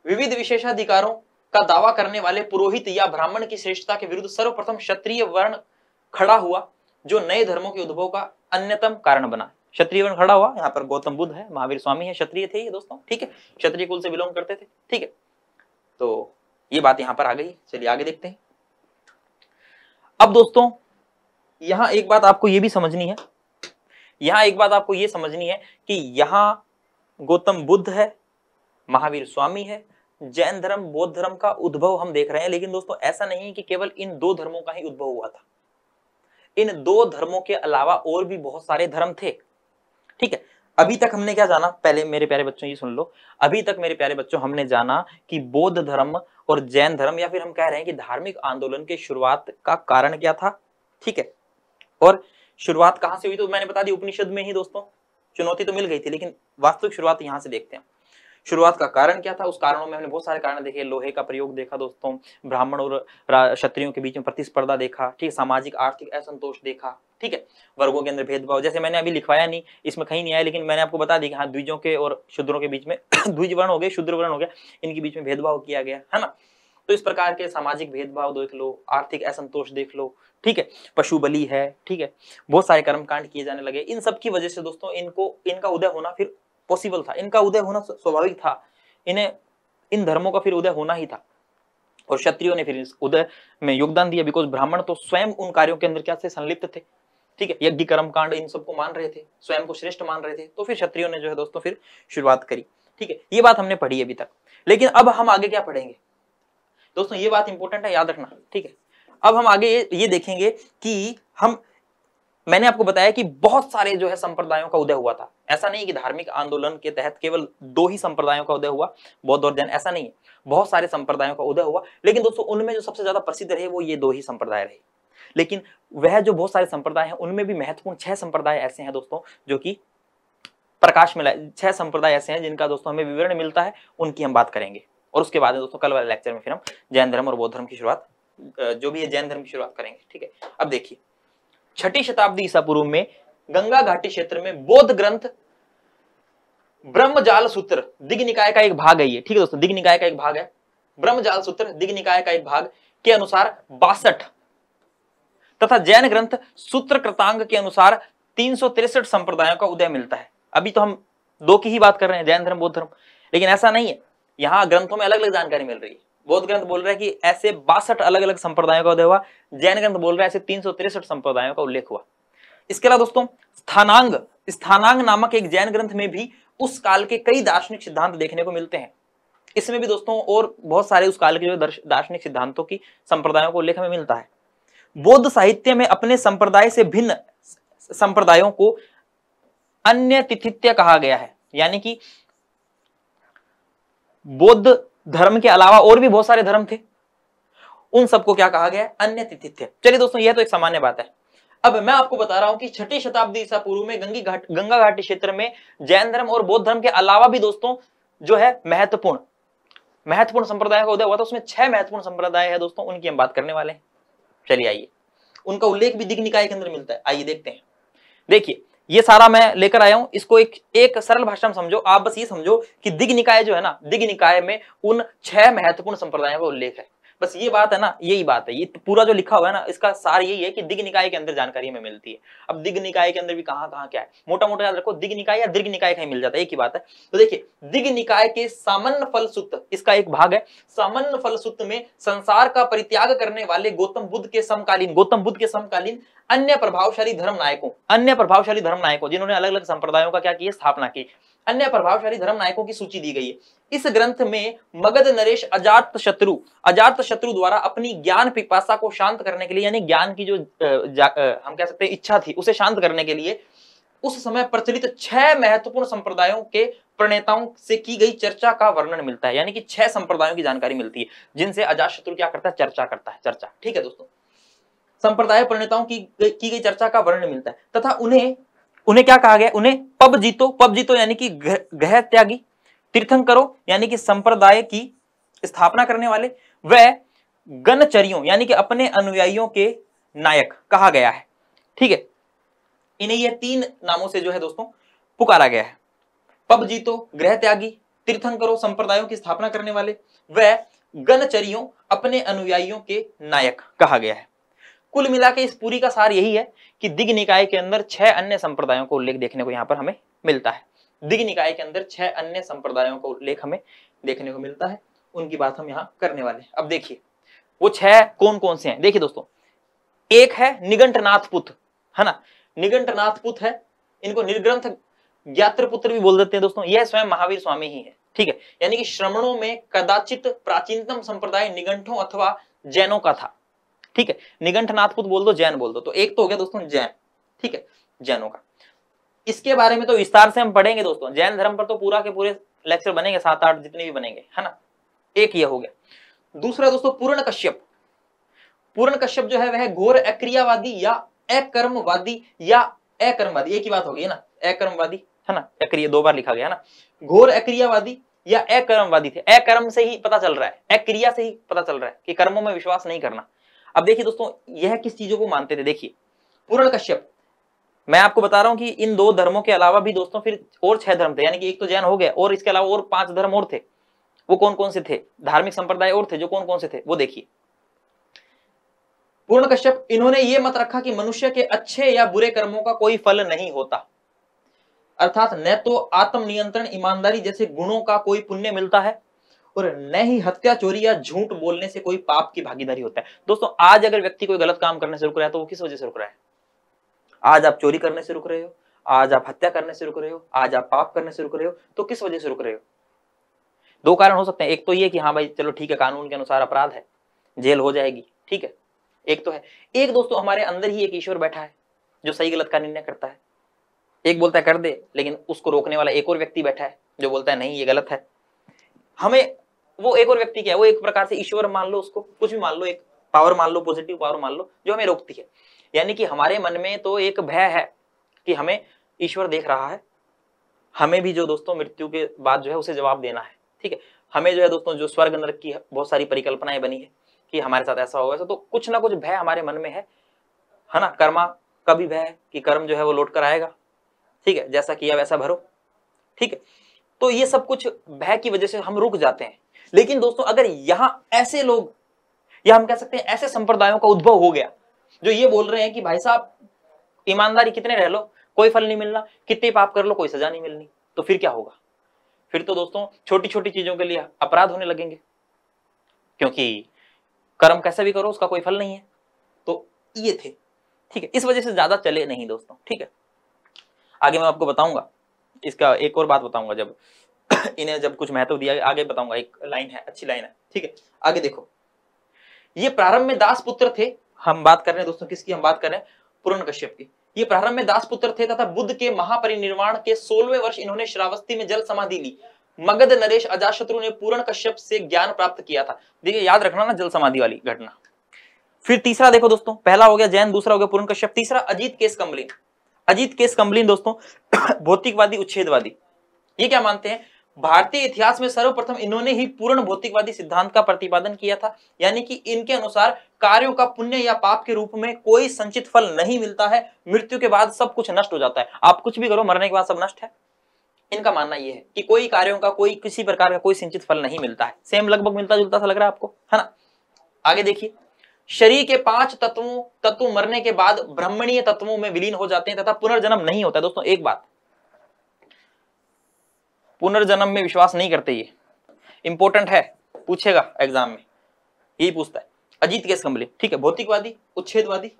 S1: विविध विशेषाधिकारों का दावा करने वाले पुरोहित या ब्राह्मण की श्रेष्ठता के विरुद्ध सर्वप्रथम क्षत्रिय वर्ण खड़ा हुआ जो नए धर्मों के उद्भव का अन्यतम कारण बना क्षत्रिय वर्ण खड़ा हुआ यहाँ पर गौतम बुद्ध है महावीर स्वामी है क्षत्रिय थे ये दोस्तों ठीक है क्षत्रिय कुल से बिलोंग करते थे ठीक है तो ये बात यहाँ पर आ गई चलिए आगे देखते हैं अब दोस्तों यहां एक बात आपको यह भी समझनी है यहां एक बात आपको यह समझनी है कि यहां गौतम बुद्ध है महावीर स्वामी है जैन धर्म बौद्ध धर्म का उद्भव हम देख रहे हैं लेकिन दोस्तों ऐसा नहीं है कि केवल इन दो धर्मों का ही उद्भव हुआ था इन दो धर्मों के अलावा और भी बहुत सारे धर्म थे ठीक है अभी तक हमने क्या जाना पहले मेरे प्यारे बच्चों ये सुन लो अभी तक मेरे प्यारे बच्चों हमने जाना कि बौद्ध धर्म और जैन धर्म या फिर हम कह रहे हैं कि धार्मिक आंदोलन के शुरुआत का कारण क्या था ठीक है और शुरुआत कहां से हुई तो मैंने बता दी उपनिषद में ही दोस्तों चुनौती तो मिल गई थी लेकिन वास्तविक शुरुआत यहां से देखते हैं शुरुआत का कारण क्या था उस कारणों में हमने बहुत सारे कारण देखे लोहे का प्रयोग देखा दोस्तों ब्राह्मण और क्षत्रियों के बीच में प्रतिस्पर्धा देखा ठीक है सामाजिक आर्थिक असंतोष देखा ठीक है वर्गों के अंदर भेदभाव जैसे मैंने अभी लिखवाया नहीं इसमें कहीं नहीं आया लेकिन मैंने आपको बता दी कि हाँ द्विजों के और शुद्रों के बीच में द्विज वर्ण हो गए शुद्र वर्ण हो गया इनके बीच में भेदभाव किया गया है ना तो इस प्रकार के सामाजिक भेदभाव देख लो आर्थिक असंतोष देख लो ठीक है पशु बलि है ठीक है बहुत सारे कर्मकांड किए जाने लगे इन सब की वजह से दोस्तों इनको इनका उदय होना फिर पॉसिबल था इनका उदय होना स्वाभाविक था इन्हें इन धर्मों का फिर उदय होना ही था और क्षत्रियो ने फिर इस उदय में योगदान दिया बिकॉज ब्राह्मण तो स्वयं उन कार्यों के अंदर क्या थे संलिप्त थे ठीक है यज्ञ कर्म कांड इन सबको मान रहे थे स्वयं को श्रेष्ठ मान रहे थे तो फिर क्षत्रियो ने जो है दोस्तों फिर शुरुआत करी ठीक है ये बात हमने पढ़ी अभी तक लेकिन अब हम आगे क्या पढ़ेंगे दोस्तों ये बात इंपॉर्टेंट है याद रखना ठीक है अब हम आगे ये देखेंगे कि हम मैंने आपको बताया कि बहुत सारे जो है संप्रदायों का उदय हुआ था ऐसा नहीं कि धार्मिक आंदोलन के तहत केवल दो ही संप्रदायों का उदय हुआ बौद्ध और जैन ऐसा नहीं है बहुत सारे संप्रदायों का उदय हुआ लेकिन दोस्तों उनमें जो सबसे ज्यादा प्रसिद्ध रहे वो ये दो ही संप्रदाय रहे लेकिन वह जो बहुत सारे संप्रदाय हैं उनमें भी महत्वपूर्ण छह संप्रदाय ऐसे हैं दोस्तों जो कि प्रकाश में छह संप्रदाय ऐसे हैं जिनका दोस्तों हमें विवरण मिलता है उनकी हम बात करेंगे और उसके बाद दोस्तों कल वाले लेक्चर में फिर हम जैन धर्म और बौद्ध धर्म की शुरुआत जो भी है जैन धर्म की शुरुआत करेंगे ठीक है अब देखिए छठी शताब्दी ईसा पूर्व में गंगा घाटी क्षेत्र में बौद्ध ग्रंथ ब्रह्मजाल सूत्र दिग्ग निकाय का एक भाग है ये ठीक है दोस्तों दिग्ग निकाय का एक भाग है ब्रह्मजाल सूत्र दिग्ग निकाय का एक भाग के अनुसार बासठ तथा जैन ग्रंथ सूत्र कृतांग के अनुसार तीन संप्रदायों का उदय मिलता है अभी तो हम दो की ही बात कर रहे हैं जैन धर्म बौद्ध धर्म लेकिन ऐसा नहीं है यहां ग्रंथों में अलग अलग जानकारी मिल रही है बौद्ध ग्रंथ बोल रहा है कि ऐसे बासठ अलग अलग संप्रदायों का उदय हुआ जैन ग्रंथ बोल रहा है ऐसे तीन संप्रदायों का उल्लेख हुआ इसके अलावा दोस्तों स्थानांग स्थानांग नामक एक जैन ग्रंथ में भी उस काल के कई दार्शनिक सिद्धांत देखने को मिलते हैं इसमें भी दोस्तों और बहुत सारे उस काल के जो दार्शनिक सिद्धांतों की संप्रदायों को उल्लेख हमें मिलता है बौद्ध साहित्य में अपने संप्रदाय से भिन्न संप्रदायों को अन्य तिथित्य कहा गया है यानी कि बौद्ध धर्म के अलावा और भी बहुत सारे धर्म थे उन सबको क्या कहा गया अन्य तिथित्य चलिए दोस्तों यह तो एक सामान्य बात है अब मैं आपको बता रहा हूं कि छठी शताब्दी ईसा पूर्व में गंगी घाट गंगा घाटी क्षेत्र में जैन धर्म और बौद्ध धर्म के अलावा भी दोस्तों जो है महत्वपूर्ण महत्वपूर्ण संप्रदाय का उदय हुआ था उसमें छह महत्वपूर्ण संप्रदाय है दोस्तों उनकी हम बात करने वाले हैं चलिए आइए उनका उल्लेख भी दिग्ग निकाय के अंदर मिलता है आइए देखते हैं देखिए ये सारा मैं लेकर आया हूं इसको एक एक सरल भाषा में समझो आप बस ये समझो कि दिग्ग निकाय जो है ना दिग्ग निकाय में उन छह महत्वपूर्ण संप्रदायों का उल्लेख है बस ये बात है ना यही बात है ये तो पूरा जो लिखा हुआ है ना इसका सार यही है कि दिग निकाय के अंदर जानकारी हमें मिलती है अब दिग निकाय के अंदर भी कहाँ कहाँ क्या है मोटा मोटा याद रखो दिग निकाय या दीर्घ निकाय कहीं मिल जाता है एक ही बात है तो देखिए दिग निकाय के सामान्य फल सूत्र इसका एक भाग है सामान्य फल सूत्र में संसार का परित्याग करने वाले गौतम बुद्ध के समकालीन गौतम बुद्ध के समकालीन अन्य प्रभावशाली धर्म नायकों अन्य प्रभावशाली धर्म नायकों जिन्होंने अलग अलग संप्रदायों का क्या किया स्थापना की अन्य प्रभावशाली धर्म नायकों की सूची दी गई है इस ग्रंथ में मगध नरेश अजात शत्रु अजात शत्रु द्वारा अपनी ज्ञान पिपासा को शांत करने के लिए यानी ज्ञान की जो हम कह सकते हैं इच्छा थी उसे शांत करने के लिए उस समय प्रचलित छह महत्वपूर्ण संप्रदायों के प्रणेताओं से की गई चर्चा का वर्णन मिलता है यानी कि छह संप्रदायों की जानकारी मिलती है जिनसे अजात शत्रु क्या करता है चर्चा करता है चर्चा ठीक है दोस्तों संप्रदाय प्रणेताओं की की गई चर्चा का वर्णन मिलता है तथा उन्हें उन्हें क्या कहा गया उन्हें पब जीतो पब जीतो यानी कि गह त्यागी तीर्थंकरों यानी कि संप्रदाय की स्थापना करने वाले वह गणचरियों यानी कि अपने अनुयायियों के नायक कहा गया है ठीक है इन्हें यह तीन नामों से जो है दोस्तों पुकारा गया है पब जीतो ग्रह त्यागी तीर्थंकरों संप्रदायों की स्थापना करने वाले वह गणचरियों अपने अनुयायियों के नायक कहा गया है कुल मिला के इस पूरी का सार यही है कि दिग निकाय के अंदर छह अन्य संप्रदायों का उल्लेख देखने को यहाँ पर हमें मिलता है दिग निकाय के अंदर छह अन्य संप्रदायों का उल्लेख हमें देखने को मिलता है उनकी बात हम यहाँ करने वाले हैं अब देखिए वो छह कौन कौन से हैं देखिए दोस्तों एक है निगंटनाथ पुत्र है ना निगंटनाथ पुत्र है इनको निर्ग्रंथ ज्ञात्र पुत्र भी बोल देते हैं दोस्तों यह स्वयं महावीर स्वामी ही है ठीक है यानी कि श्रमणों में कदाचित प्राचीनतम संप्रदाय निगंठों अथवा जैनों का था ठीक है निगंठ नाथपुत बोल दो जैन बोल दो तो एक तो हो गया दोस्तों जैन ठीक है जैनों का इसके बारे में तो विस्तार से हम पढ़ेंगे दोस्तों जैन धर्म पर तो पूरा के पूरे लेक्चर बनेंगे सात आठ जितने भी बनेंगे है ना एक ये हो गया दूसरा दोस्तों पूर्ण कश्यप पूर्ण कश्यप जो है वह घोर अक्रियावादी या अकर्मवादी या अकर्मवादी एक ही बात होगी ना अकर्मवादी है ना अक्रिय दो बार लिखा गया है ना घोर अक्रियावादी या अकर्मवादी थे अकर्म से ही पता चल रहा है अक्रिया से ही पता चल रहा है कि कर्मों में विश्वास नहीं करना अब देखिए दोस्तों यह किस चीजों को मानते थे देखिए पूर्ण कश्यप मैं आपको बता रहा हूँ कि इन दो धर्मों के अलावा भी दोस्तों फिर और छह धर्म थे यानी कि एक तो जैन हो गया और इसके अलावा और पांच धर्म और थे वो कौन कौन से थे धार्मिक संप्रदाय और थे जो कौन कौन से थे वो देखिए पूर्ण कश्यप इन्होंने ये मत रखा कि मनुष्य के अच्छे या बुरे कर्मों का कोई फल नहीं होता अर्थात न तो आत्मनियंत्रण ईमानदारी जैसे गुणों का कोई पुण्य मिलता है और न ही हत्या चोरी या झूठ बोलने से कोई पाप की भागीदारी होता है दोस्तों आज अगर व्यक्ति कोई गलत काम करने से रुक रहा है तो वो किस वजह से रुक रहा है आज आप चोरी करने से रुक रहे हो आज आप हत्या करने से रुक रहे हो आज आप पाप करने से रुक रहे हो तो किस वजह से रुक रहे हो दो कारण हो सकते हैं एक तो ये कि हाँ भाई चलो ठीक है कानून के अनुसार अपराध है जेल हो जाएगी ठीक है एक तो है एक दोस्तों हमारे अंदर ही एक ईश्वर बैठा है जो सही गलत का निर्णय करता है एक बोलता है कर दे लेकिन उसको रोकने वाला एक और व्यक्ति बैठा है जो बोलता है नहीं ये गलत है हमें वो एक और व्यक्ति क्या है वो एक प्रकार से ईश्वर मान लो उसको कुछ भी मान लो एक पावर मान लो पॉजिटिव पावर मान लो जो हमें रोकती है यानी कि हमारे मन में तो एक भय है कि हमें ईश्वर देख रहा है हमें भी जो दोस्तों मृत्यु के बाद जो है उसे जवाब देना है ठीक है हमें जो है दोस्तों जो स्वर्ग नरक की बहुत सारी परिकल्पनाएं बनी है कि हमारे साथ ऐसा होगा ऐसा तो कुछ ना कुछ भय हमारे मन में है है ना कर्मा का भी भय कि कर्म जो है वो लौट कर आएगा ठीक है जैसा किया वैसा भरो ठीक है तो ये सब कुछ भय की वजह से हम रुक जाते हैं लेकिन दोस्तों अगर यहां ऐसे लोग या हम कह सकते हैं ऐसे संप्रदायों का उद्भव हो गया जो ये बोल रहे हैं कि भाई साहब ईमानदारी कितने रह लो कोई फल नहीं मिलना कितने पाप कर लो कोई सजा नहीं मिलनी तो फिर क्या होगा फिर तो दोस्तों छोटी छोटी चीजों के लिए अपराध होने लगेंगे क्योंकि कर्म कैसे भी करो उसका कोई फल नहीं है तो ये थे ठीक है इस वजह से ज्यादा चले नहीं दोस्तों ठीक है आगे मैं आपको बताऊंगा इसका एक और बात बताऊंगा जब इन्हें जब कुछ महत्व दिया आगे बताऊंगा एक लाइन है अच्छी लाइन है ठीक है आगे देखो ये प्रारंभ में दास पुत्र थे हम बात कर रहे हैं दोस्तों किसकी हम बात कर रहे हैं पूर्ण कश्यप की ये प्रारंभ में दास पुत्र थे तथा बुद्ध के महापरिनिर्वाण के सोलवे वर्ष इन्होंने श्रावस्ती में जल समाधि ली मगध नरेश अजाशत्रु ने पूर्ण कश्यप से ज्ञान प्राप्त किया था देखिए याद रखना ना जल समाधि वाली घटना फिर तीसरा देखो दोस्तों पहला हो गया जैन दूसरा हो गया पूर्ण कश्यप तीसरा अजीत केस कम्बलिन अजीत केस कम्बलिन दोस्तों भौतिकवादी उच्छेदवादी ये क्या मानते हैं भारतीय इतिहास में सर्वप्रथम इन्होंने ही पूर्ण भौतिकवादी सिद्धांत का प्रतिपादन किया था यानी कि इनके अनुसार कार्यों का पुण्य या पाप के रूप में कोई संचित फल नहीं मिलता है मृत्यु के बाद सब कुछ नष्ट हो जाता है आप कुछ भी करो मरने के बाद सब नष्ट है इनका मानना यह है कि कोई कार्यों का कोई किसी प्रकार का कोई सिंचित फल नहीं मिलता है सेम लगभग मिलता जुलता सा लग रहा है आपको है ना आगे देखिए शरीर के पांच तत्वों तत्व मरने के बाद ब्राह्मणीय तत्वों में विलीन हो जाते हैं तथा पुनर्जन्म नहीं होता है दोस्तों एक बात पुनर्जन्म में विश्वास नहीं करते ये इंपॉर्टेंट है पूछेगा एग्जाम में यही पूछता है अजीत के कमले ठीक है भौतिकवादी उच्छेदवादी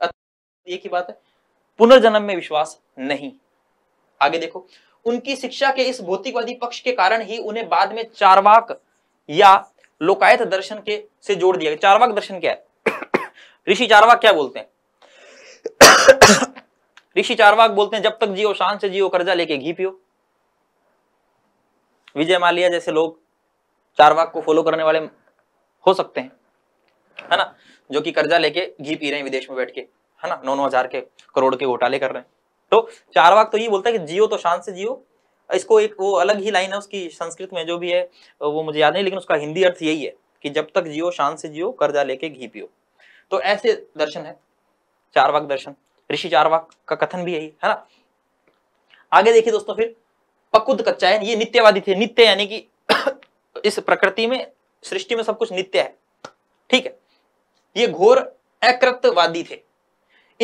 S1: एक ही बात है पुनर्जन्म में विश्वास नहीं आगे देखो उनकी शिक्षा के इस भौतिकवादी पक्ष के कारण ही उन्हें बाद में चारवाक या लोकायत दर्शन के से जोड़ दिया गया चारवाक दर्शन क्या है ऋषि चारवाक क्या बोलते हैं ऋषि चारवाक बोलते हैं जब तक जियो शान से जियो कर्जा लेके घी पियो विजय मालिया जैसे लोग चार वाक को फॉलो करने वाले हो सकते हैं है ना जो कि कर्जा लेके घी पी रहे हैं विदेश में बैठ के है ना नौ नौ हजार के करोड़ के घोटाले कर रहे हैं तो चार वाक तो ये बोलता है कि जियो तो शांत से जियो इसको एक वो अलग ही लाइन है उसकी संस्कृत में जो भी है वो मुझे याद नहीं लेकिन उसका हिंदी अर्थ यही है कि जब तक जियो शांत से जियो कर्जा लेके घी पियो तो ऐसे दर्शन है चार दर्शन ऋषि चारवाक का कथन भी यही है ना आगे देखिए दोस्तों फिर पकुद कच्चा है ये नित्यवादी थे नित्य यानी कि इस प्रकृति में सृष्टि में सब कुछ नित्य है ठीक है ये घोर अकृतवादी थे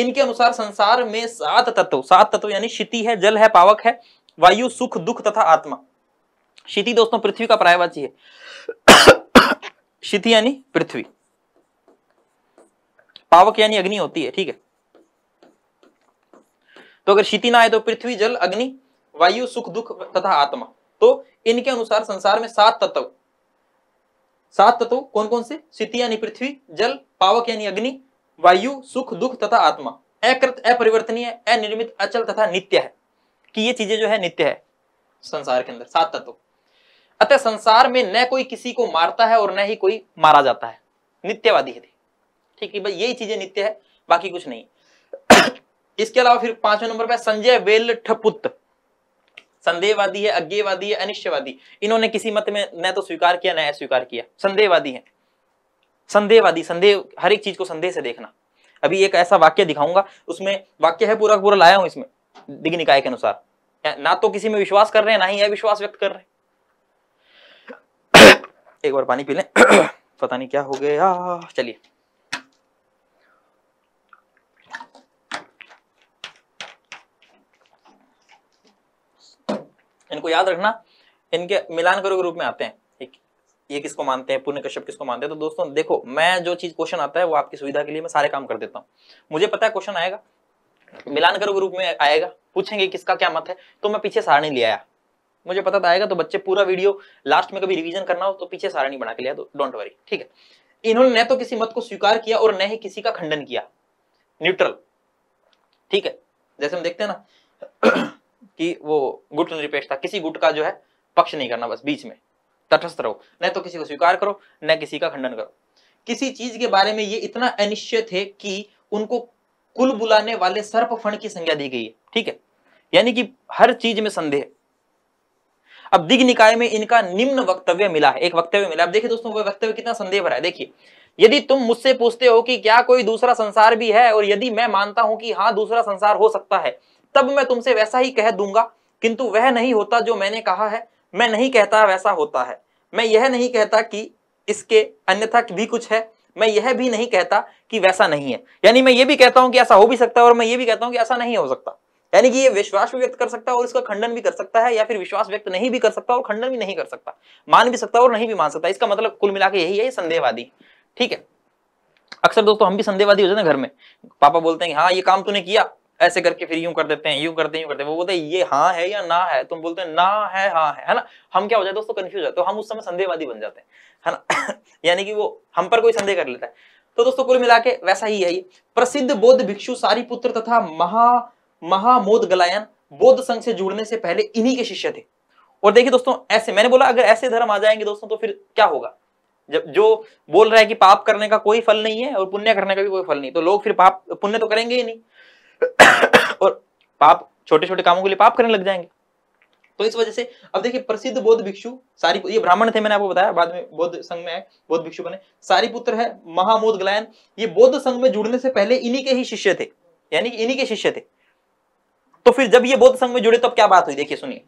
S1: इनके अनुसार संसार में सात तत्व सात तत्व यानी क्षिति है जल है पावक है वायु सुख दुख तथा आत्मा क्षिति दोस्तों पृथ्वी का प्रायवाची है क्षिति यानी पृथ्वी पावक यानी अग्नि होती है ठीक है तो अगर क्षिति ना आए तो पृथ्वी जल अग्नि वायु सुख दुख तथा आत्मा तो इनके अनुसार संसार में सात तत्व सात तत्व कौन कौन से सिति यानी पृथ्वी जल पावक यानी अग्नि वायु सुख दुख तथा आत्मा अकृत अपरिवर्तनीय अनिर्मित अचल तथा नित्य है कि ये चीजें जो है नित्य है संसार के अंदर सात तत्व अतः संसार में न कोई किसी को मारता है और न ही कोई मारा जाता है नित्यवादी है ठीक है भाई यही चीजें नित्य है बाकी कुछ नहीं इसके अलावा फिर पांचवें नंबर पर संजय वेलठपुत्र संदेहवादी है अज्ञेवादी है अनिश्चयवादी इन्होंने किसी मत में न तो स्वीकार किया न अस्वीकार किया संदेहवादी है संदेहवादी संदेह हर एक चीज को संदेह से देखना अभी एक ऐसा वाक्य दिखाऊंगा उसमें वाक्य है पूरा पूरा लाया हूं इसमें दिग्ग निकाय के अनुसार ना तो किसी में विश्वास कर रहे हैं ना ही अविश्वास व्यक्त कर रहे हैं एक बार पानी पी लें पता नहीं क्या हो गया चलिए इनको याद रखना इनके मिलान करो के रूप में आते हैं ये किसको मानते हैं पुण्य कश्यप किसको मानते हैं तो दोस्तों देखो मैं जो चीज क्वेश्चन आता है वो आपकी सुविधा के लिए मैं सारे काम कर देता हूँ मुझे पता है क्वेश्चन आएगा मिलान करो ग्रुप में आएगा पूछेंगे किसका क्या मत है तो मैं पीछे सारणी ले आया मुझे पता था आएगा तो बच्चे पूरा वीडियो लास्ट में कभी रिविजन करना हो तो पीछे सारणी बना के लिया तो डोंट वरी ठीक है इन्होंने न तो किसी मत को स्वीकार किया और न ही किसी का खंडन किया न्यूट्रल ठीक है जैसे हम देखते हैं ना कि वो गुट निरपेक्षता किसी गुट का जो है पक्ष नहीं करना बस बीच में तटस्थ रहो न तो किसी को स्वीकार करो न किसी का खंडन करो किसी चीज के बारे में ये इतना अनिश्चित है कि उनको कुल बुलाने वाले सर्प फण की संज्ञा दी गई है ठीक है यानी कि हर चीज में संदेह अब दिग निकाय में इनका निम्न वक्तव्य मिला है एक वक्तव्य मिला अब देखिए दोस्तों वो वक्तव्य कितना संदेह भरा है देखिए यदि तुम मुझसे पूछते हो कि क्या कोई दूसरा संसार भी है और यदि मैं मानता हूं कि हाँ दूसरा संसार हो सकता है तब मैं तुमसे वैसा ही कह दूंगा किंतु वह नहीं होता जो मैंने कहा है मैं नहीं कहता वैसा होता है मैं यह नहीं कहता कि इसके अन्यथा भी कुछ है मैं यह भी नहीं कहता कि वैसा नहीं है यानी मैं ये भी कहता हूं कि ऐसा हो भी सकता है और मैं ये भी कहता हूं कि ऐसा नहीं हो सकता यानी कि ये विश्वास भी व्यक्त कर सकता है और इसका खंडन भी कर सकता है या फिर विश्वास व्यक्त नहीं भी कर सकता और खंडन भी नहीं कर सकता मान भी सकता और नहीं भी मान सकता इसका मतलब कुल मिला के यही है संदेहवादी ठीक है अक्सर दोस्तों हम भी संदेहवादी हो जाते हैं घर में पापा बोलते हैं हाँ ये काम तूने किया ऐसे करके फिर यूं कर देते हैं यूं करते हैं यूं करते हैं वो बोलते हैं ये हाँ है या ना है तुम बोलते हैं ना है हाँ है है ना हम क्या हो जाए दोस्तों हो जाते हैं तो हम उस समय संदेहवादी बन जाते हैं है ना यानी कि वो हम पर कोई संदेह कर लेता है तो दोस्तों कुल मिला के वैसा ही है ये प्रसिद्ध बौद्ध भिक्षु पुत्र तथा महा महामोद गलायन बौद्ध संघ से जुड़ने से पहले इन्हीं के शिष्य थे और देखिए दोस्तों ऐसे मैंने बोला अगर ऐसे धर्म आ जाएंगे दोस्तों तो फिर क्या होगा जब जो बोल रहा है कि पाप करने का कोई फल नहीं है और पुण्य करने का भी कोई फल नहीं तो लोग फिर पाप पुण्य तो करेंगे ही नहीं और पाप छोटे छोटे कामों के लिए पाप करने लग जाएंगे तो इस वजह से अब देखिए प्रसिद्ध बौद्ध भिक्षु सारी ये ब्राह्मण थे मैंने आपको बताया बाद में बौद्ध संघ में आए बौद्ध भिक्षु बने सारी पुत्र है महामोद ग्लायन ये बौद्ध संघ में जुड़ने से पहले इन्हीं के ही शिष्य थे यानी कि इन्हीं के शिष्य थे तो फिर जब ये बौद्ध संघ में जुड़े तो क्या बात हुई देखिए सुनिए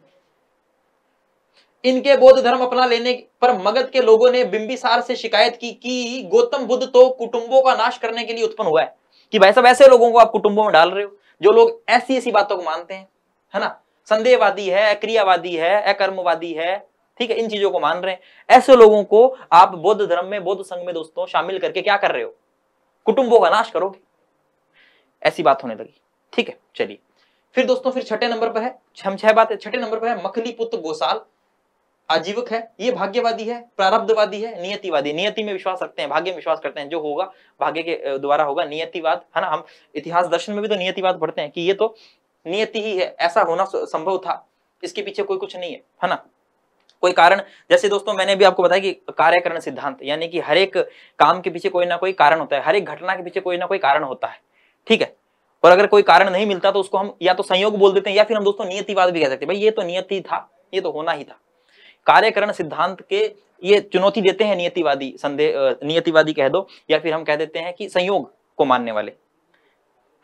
S1: इनके बौद्ध धर्म अपना लेने पर मगध के लोगों ने बिंबिसार से शिकायत की कि गौतम बुद्ध तो कुटुंबों का नाश करने के लिए उत्पन्न हुआ है कि भाई साहब ऐसे लोगों को आप कुटुंबों में डाल रहे हो जो लोग ऐसी ऐसी बातों को मानते हैं है ना संदेहवादी है अक्रियावादी है अकर्मवादी है ठीक है इन चीजों को मान रहे हैं ऐसे लोगों को आप बौद्ध धर्म में बौद्ध संघ में दोस्तों शामिल करके क्या कर रहे हो कुटुंबों का नाश करोगे ऐसी बात होने लगी ठीक है चलिए फिर दोस्तों फिर छठे नंबर पर है हम छह बात है छठे नंबर पर है मखली पुत्र गोसाल आजीवक है ये भाग्यवादी है प्रारब्धवादी है नियतिवादी नियति में विश्वास रखते हैं भाग्य में विश्वास करते हैं जो होगा भाग्य के द्वारा होगा नियतिवाद है ना हम इतिहास दर्शन में भी तो नियतिवाद पढ़ते हैं कि ये तो नियति ही है ऐसा होना संभव था इसके पीछे कोई कुछ नहीं है है ना कोई कारण जैसे दोस्तों मैंने भी आपको बताया कि कार्यकरण सिद्धांत यानी कि हर एक काम के पीछे कोई ना कोई कारण होता है हर एक घटना के पीछे कोई ना कोई कारण होता है ठीक है और अगर कोई कारण नहीं मिलता तो उसको हम या तो संयोग बोल देते हैं या फिर हम दोस्तों नियतिवाद भी कह सकते हैं भाई ये तो नियति था ये तो होना ही था कार्यकरण सिद्धांत के ये चुनौती देते हैं नियतिवादी संदेह नियतिवादी कह दो या फिर हम कह देते हैं कि संयोग को मानने वाले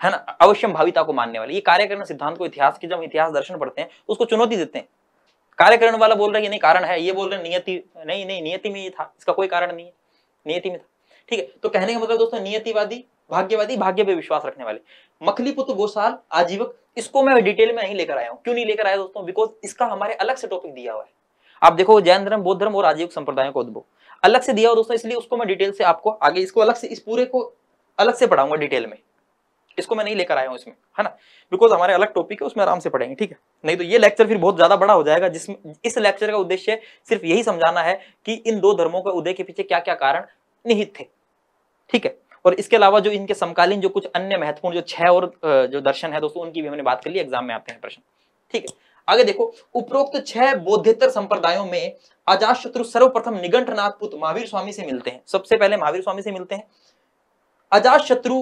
S1: है ना अवश्यम भाविता को मानने वाले ये कार्यकरण सिद्धांत को इतिहास के जब इतिहास दर्शन पढ़ते हैं तो उसको चुनौती देते हैं कार्यकरण वाला बोल रहा है ये नहीं कारण है ये बोल रहे नियति नहीं नहीं नियति में ये था इसका कोई कारण नहीं है नियति में था ठीक है तो कहने का मतलब दोस्तों नियतिवादी भाग्यवादी भाग्य पे विश्वास रखने वाले मखली पुत्र गोसाल आजीवक इसको मैं डिटेल में नहीं लेकर आया हूँ क्यों नहीं लेकर आया दोस्तों बिकॉज इसका हमारे अलग से टॉपिक दिया हुआ है आप देखो जैन धर्म बौद्ध धर्म और आजीविक संप्रदायों को उद्भव अलग से दिया और दोस्तों इसलिए उसको मैं डिटेल से आपको आगे इसको अलग से इस पूरे को अलग से पढ़ाऊंगा डिटेल में इसको मैं नहीं लेकर आया हूँ इसमें है ना बिकॉज हमारे अलग टॉपिक है उसमें आराम से पढ़ेंगे ठीक है नहीं तो ये लेक्चर फिर बहुत ज्यादा बड़ा हो जाएगा जिसमें इस लेक्चर का उद्देश्य सिर्फ यही समझाना है कि इन दो धर्मों के उदय के पीछे क्या क्या कारण निहित थे ठीक है और इसके अलावा जो इनके समकालीन जो कुछ अन्य महत्वपूर्ण जो छह और जो दर्शन है दोस्तों उनकी भी हमने बात कर ली एग्जाम में आते हैं प्रश्न ठीक है आगे देखो उपरोक्त छह बौद्धेतर संप्रदायों में अजात शत्रु सर्वप्रथम निगंठनाथ पुत्र महावीर स्वामी से मिलते हैं सबसे पहले महावीर स्वामी से मिलते हैं अजात शत्रु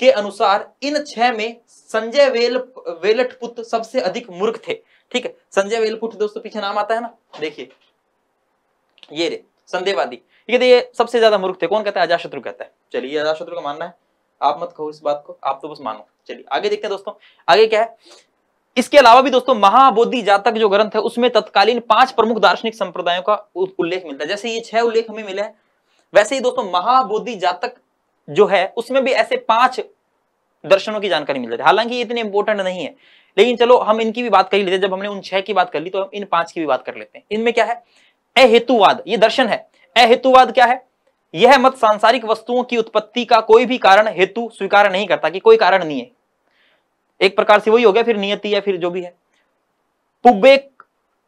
S1: के अनुसार इन छह में संजय वेल वेलट पुत्र सबसे अधिक मूर्ख थे ठीक है संजय वेलपुट दोस्तों पीछे नाम आता है ना देखिए ये रे संदेहवादी ये सबसे ज्यादा मूर्ख थे कौन कहता है अजात शत्रु कहता है चलिए अजात शत्रु का मानना है आप मत कहो इस बात को आप तो बस मानो चलिए आगे देखते हैं दोस्तों आगे क्या है इसके अलावा भी दोस्तों महाबोधि जातक जो ग्रंथ है उसमें तत्कालीन पांच प्रमुख दार्शनिक संप्रदायों का उल्लेख मिलता है जैसे ये छह उल्लेख हमें मिले हैं वैसे ही दोस्तों महाबोधि जातक जो है उसमें भी ऐसे पांच दर्शनों की जानकारी मिलती है हालांकि इतने इंपॉर्टेंट नहीं है लेकिन चलो हम इनकी भी बात कर लेते हैं जब हमने उन छह की बात कर ली तो हम इन पांच की भी बात कर लेते हैं इनमें क्या है अहेतुवाद ये दर्शन है अहेतुवाद क्या है यह मत सांसारिक वस्तुओं की उत्पत्ति का कोई भी कारण हेतु स्वीकार नहीं करता कि कोई कारण नहीं है एक प्रकार से वही हो गया फिर नियति या फिर जो भी है पुब्बे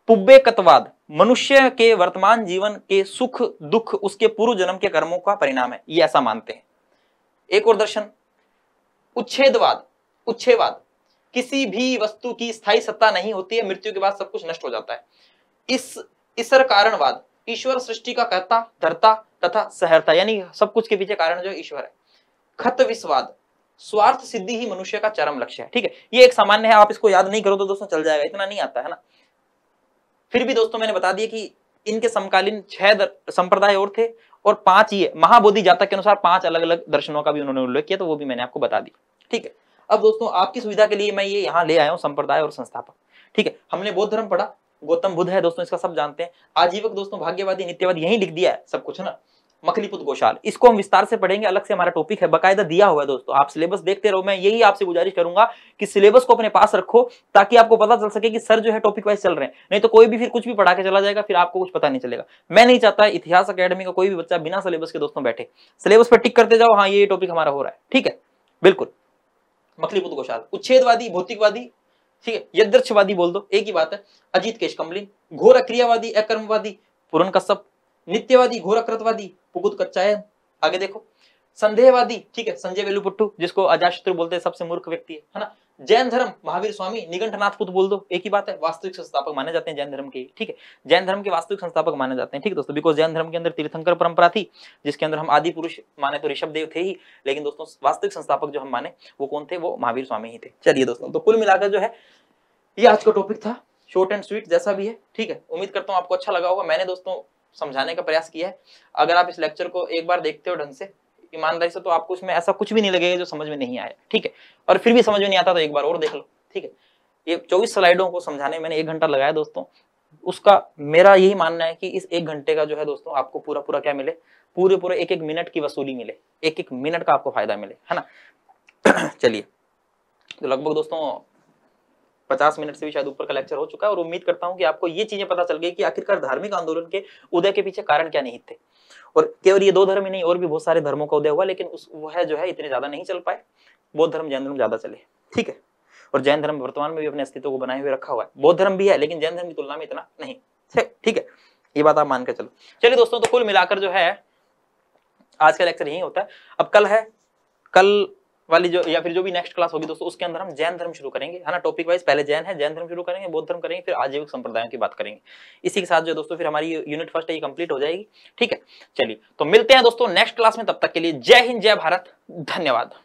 S1: पुब्बेकत्वाद मनुष्य के वर्तमान जीवन के सुख दुख उसके पूर्व जन्म के कर्मों का परिणाम है ये ऐसा मानते हैं एक और दर्शन उच्छेदवाद उच्छेवाद किसी भी वस्तु की स्थायी सत्ता नहीं होती है मृत्यु के बाद सब कुछ नष्ट हो जाता है इस इसर कारणवाद ईश्वर सृष्टि का कर्ता धरता तथा सहरता यानी सब कुछ के पीछे कारण जो ईश्वर है खत विश्वाद स्वार्थ सिद्धि ही मनुष्य का चरम लक्ष्य है ठीक है ये एक सामान्य है आप इसको याद नहीं करो तो दोस्तों चल जाएगा इतना नहीं आता है ना फिर भी दोस्तों मैंने बता दिया कि इनके समकालीन छह संप्रदाय और थे और पांच ये महाबोधि जातक के अनुसार पांच अलग अलग दर्शनों का भी उन्होंने उल्लेख किया तो वो भी मैंने आपको बता दिया ठीक है अब दोस्तों आपकी सुविधा के लिए मैं ये यहाँ ले आया हूँ संप्रदाय और संस्थापक ठीक है हमने बौद्ध धर्म पढ़ा गौतम बुद्ध है दोस्तों इसका सब जानते हैं आजीवक दोस्तों भाग्यवादी नित्यवाद यही लिख दिया है सब कुछ है ना मखलीपुत गोशाल इसको हम विस्तार से पढ़ेंगे अलग से हमारा टॉपिक है बकायदा दिया हुआ है दोस्तों आप सिलेबस देखते रहो मैं यही आपसे गुजारिश करूंगा कि सिलेबस को अपने पास रखो ताकि आपको पता चल सके कि सर जो है टॉपिक वाइज चल रहे हैं नहीं तो कोई भी फिर कुछ भी पढ़ा के चला जाएगा फिर आपको कुछ पता नहीं चलेगा मैं नहीं चाहता इतिहास अकेडमी का कोई भी बच्चा बिना सिलेबस के दोस्तों बैठे सिलेबस पर टिक करते जाओ हाँ ये टॉपिक हमारा हो रहा है ठीक है बिल्कुल मखलीपुत गोशाल उच्छेदवादी भौतिकवादी ठीक है यदर्शवादी बोल दो एक ही बात है अजीत केश कमलिन घोर अक्रियावादी अकर्मवादी पूरन कश्यप नित्यवादी घोर अकृतवादी बहुत कच्चा है आगे देखो संदेहवादी ठीक है संजय वेलुपुट्टू जिसको अजाशत्रु बोलते हैं सबसे मूर्ख व्यक्ति है ना जैन धर्म महावीर स्वामी निगंठनाथ को तो बोल दो एक ही बात है वास्तविक संस्थापक माने जाते हैं जैन धर्म के ठीक है जैन धर्म के वास्तविक संस्थापक माने जाते हैं ठीक है दोस्तों बिकॉज जैन धर्म के अंदर तीर्थंकर परंपरा थी जिसके अंदर हम आदि पुरुष माने तो ऋषभ देव थे ही लेकिन दोस्तों वास्तविक संस्थापक जो हम माने वो कौन थे वो महावीर स्वामी ही थे चलिए दोस्तों तो कुल मिलाकर जो है ये आज का टॉपिक था शॉर्ट एंड स्वीट जैसा भी है ठीक है उम्मीद करता हूँ आपको अच्छा लगा होगा मैंने दोस्तों समझाने का प्रयास किया है अगर आप इस लेक्चर को एक बार देखते हो ढंग से ईमानदारी से तो आपको उसमें ऐसा कुछ भी नहीं लगेगा जो समझ में नहीं आया ठीक है और फिर भी समझ में नहीं आता तो एक बार और देख लो ठीक है ये चौबीस स्लाइडों को समझाने में मैंने एक घंटा लगाया दोस्तों उसका मेरा यही मानना है कि इस एक घंटे का जो है दोस्तों आपको पूरा पूरा क्या मिले पूरे पूरे एक एक मिनट की वसूली मिले एक एक मिनट का आपको फायदा मिले है ना चलिए तो लगभग दोस्तों पचास मिनट से भी शायद ऊपर का लेक्चर हो चुका है और उम्मीद करता हूँ कि आपको ये चीजें पता चल गई कि आखिरकार धार्मिक आंदोलन के उदय के पीछे कारण क्या नहीं थे और केवल ये दो धर्म ही नहीं और भी बहुत सारे धर्मों का उदय हुआ लेकिन उस वह जो है इतने ज्यादा नहीं चल पाए बौद्ध धर्म जैन धर्म ज्यादा चले ठीक है और जैन धर्म वर्तमान में भी अपने अस्तित्व को बनाए हुए रखा हुआ है बौद्ध धर्म भी है लेकिन जैन धर्म की तुलना में इतना नहीं ठीक है ये बात आप मानकर चलो चलिए दोस्तों तो कुल मिलाकर जो है आज का लेक्चर यही होता है अब कल है कल वाली जो या फिर जो भी नेक्स्ट क्लास होगी दोस्तों उसके अंदर हम जैन धर्म शुरू करेंगे है ना टॉपिक वाइज पहले जैन है जैन धर्म शुरू करेंगे बौद्ध धर्म करेंगे फिर आजीविक संप्रदायों की बात करेंगे इसी के साथ जो दोस्तों फिर हमारी यूनिट फर्स्ट है ये कंप्लीट हो जाएगी ठीक है चलिए तो मिलते हैं दोस्तों नेक्स्ट क्लास में तब तक के लिए जय हिंद जय भारत धन्यवाद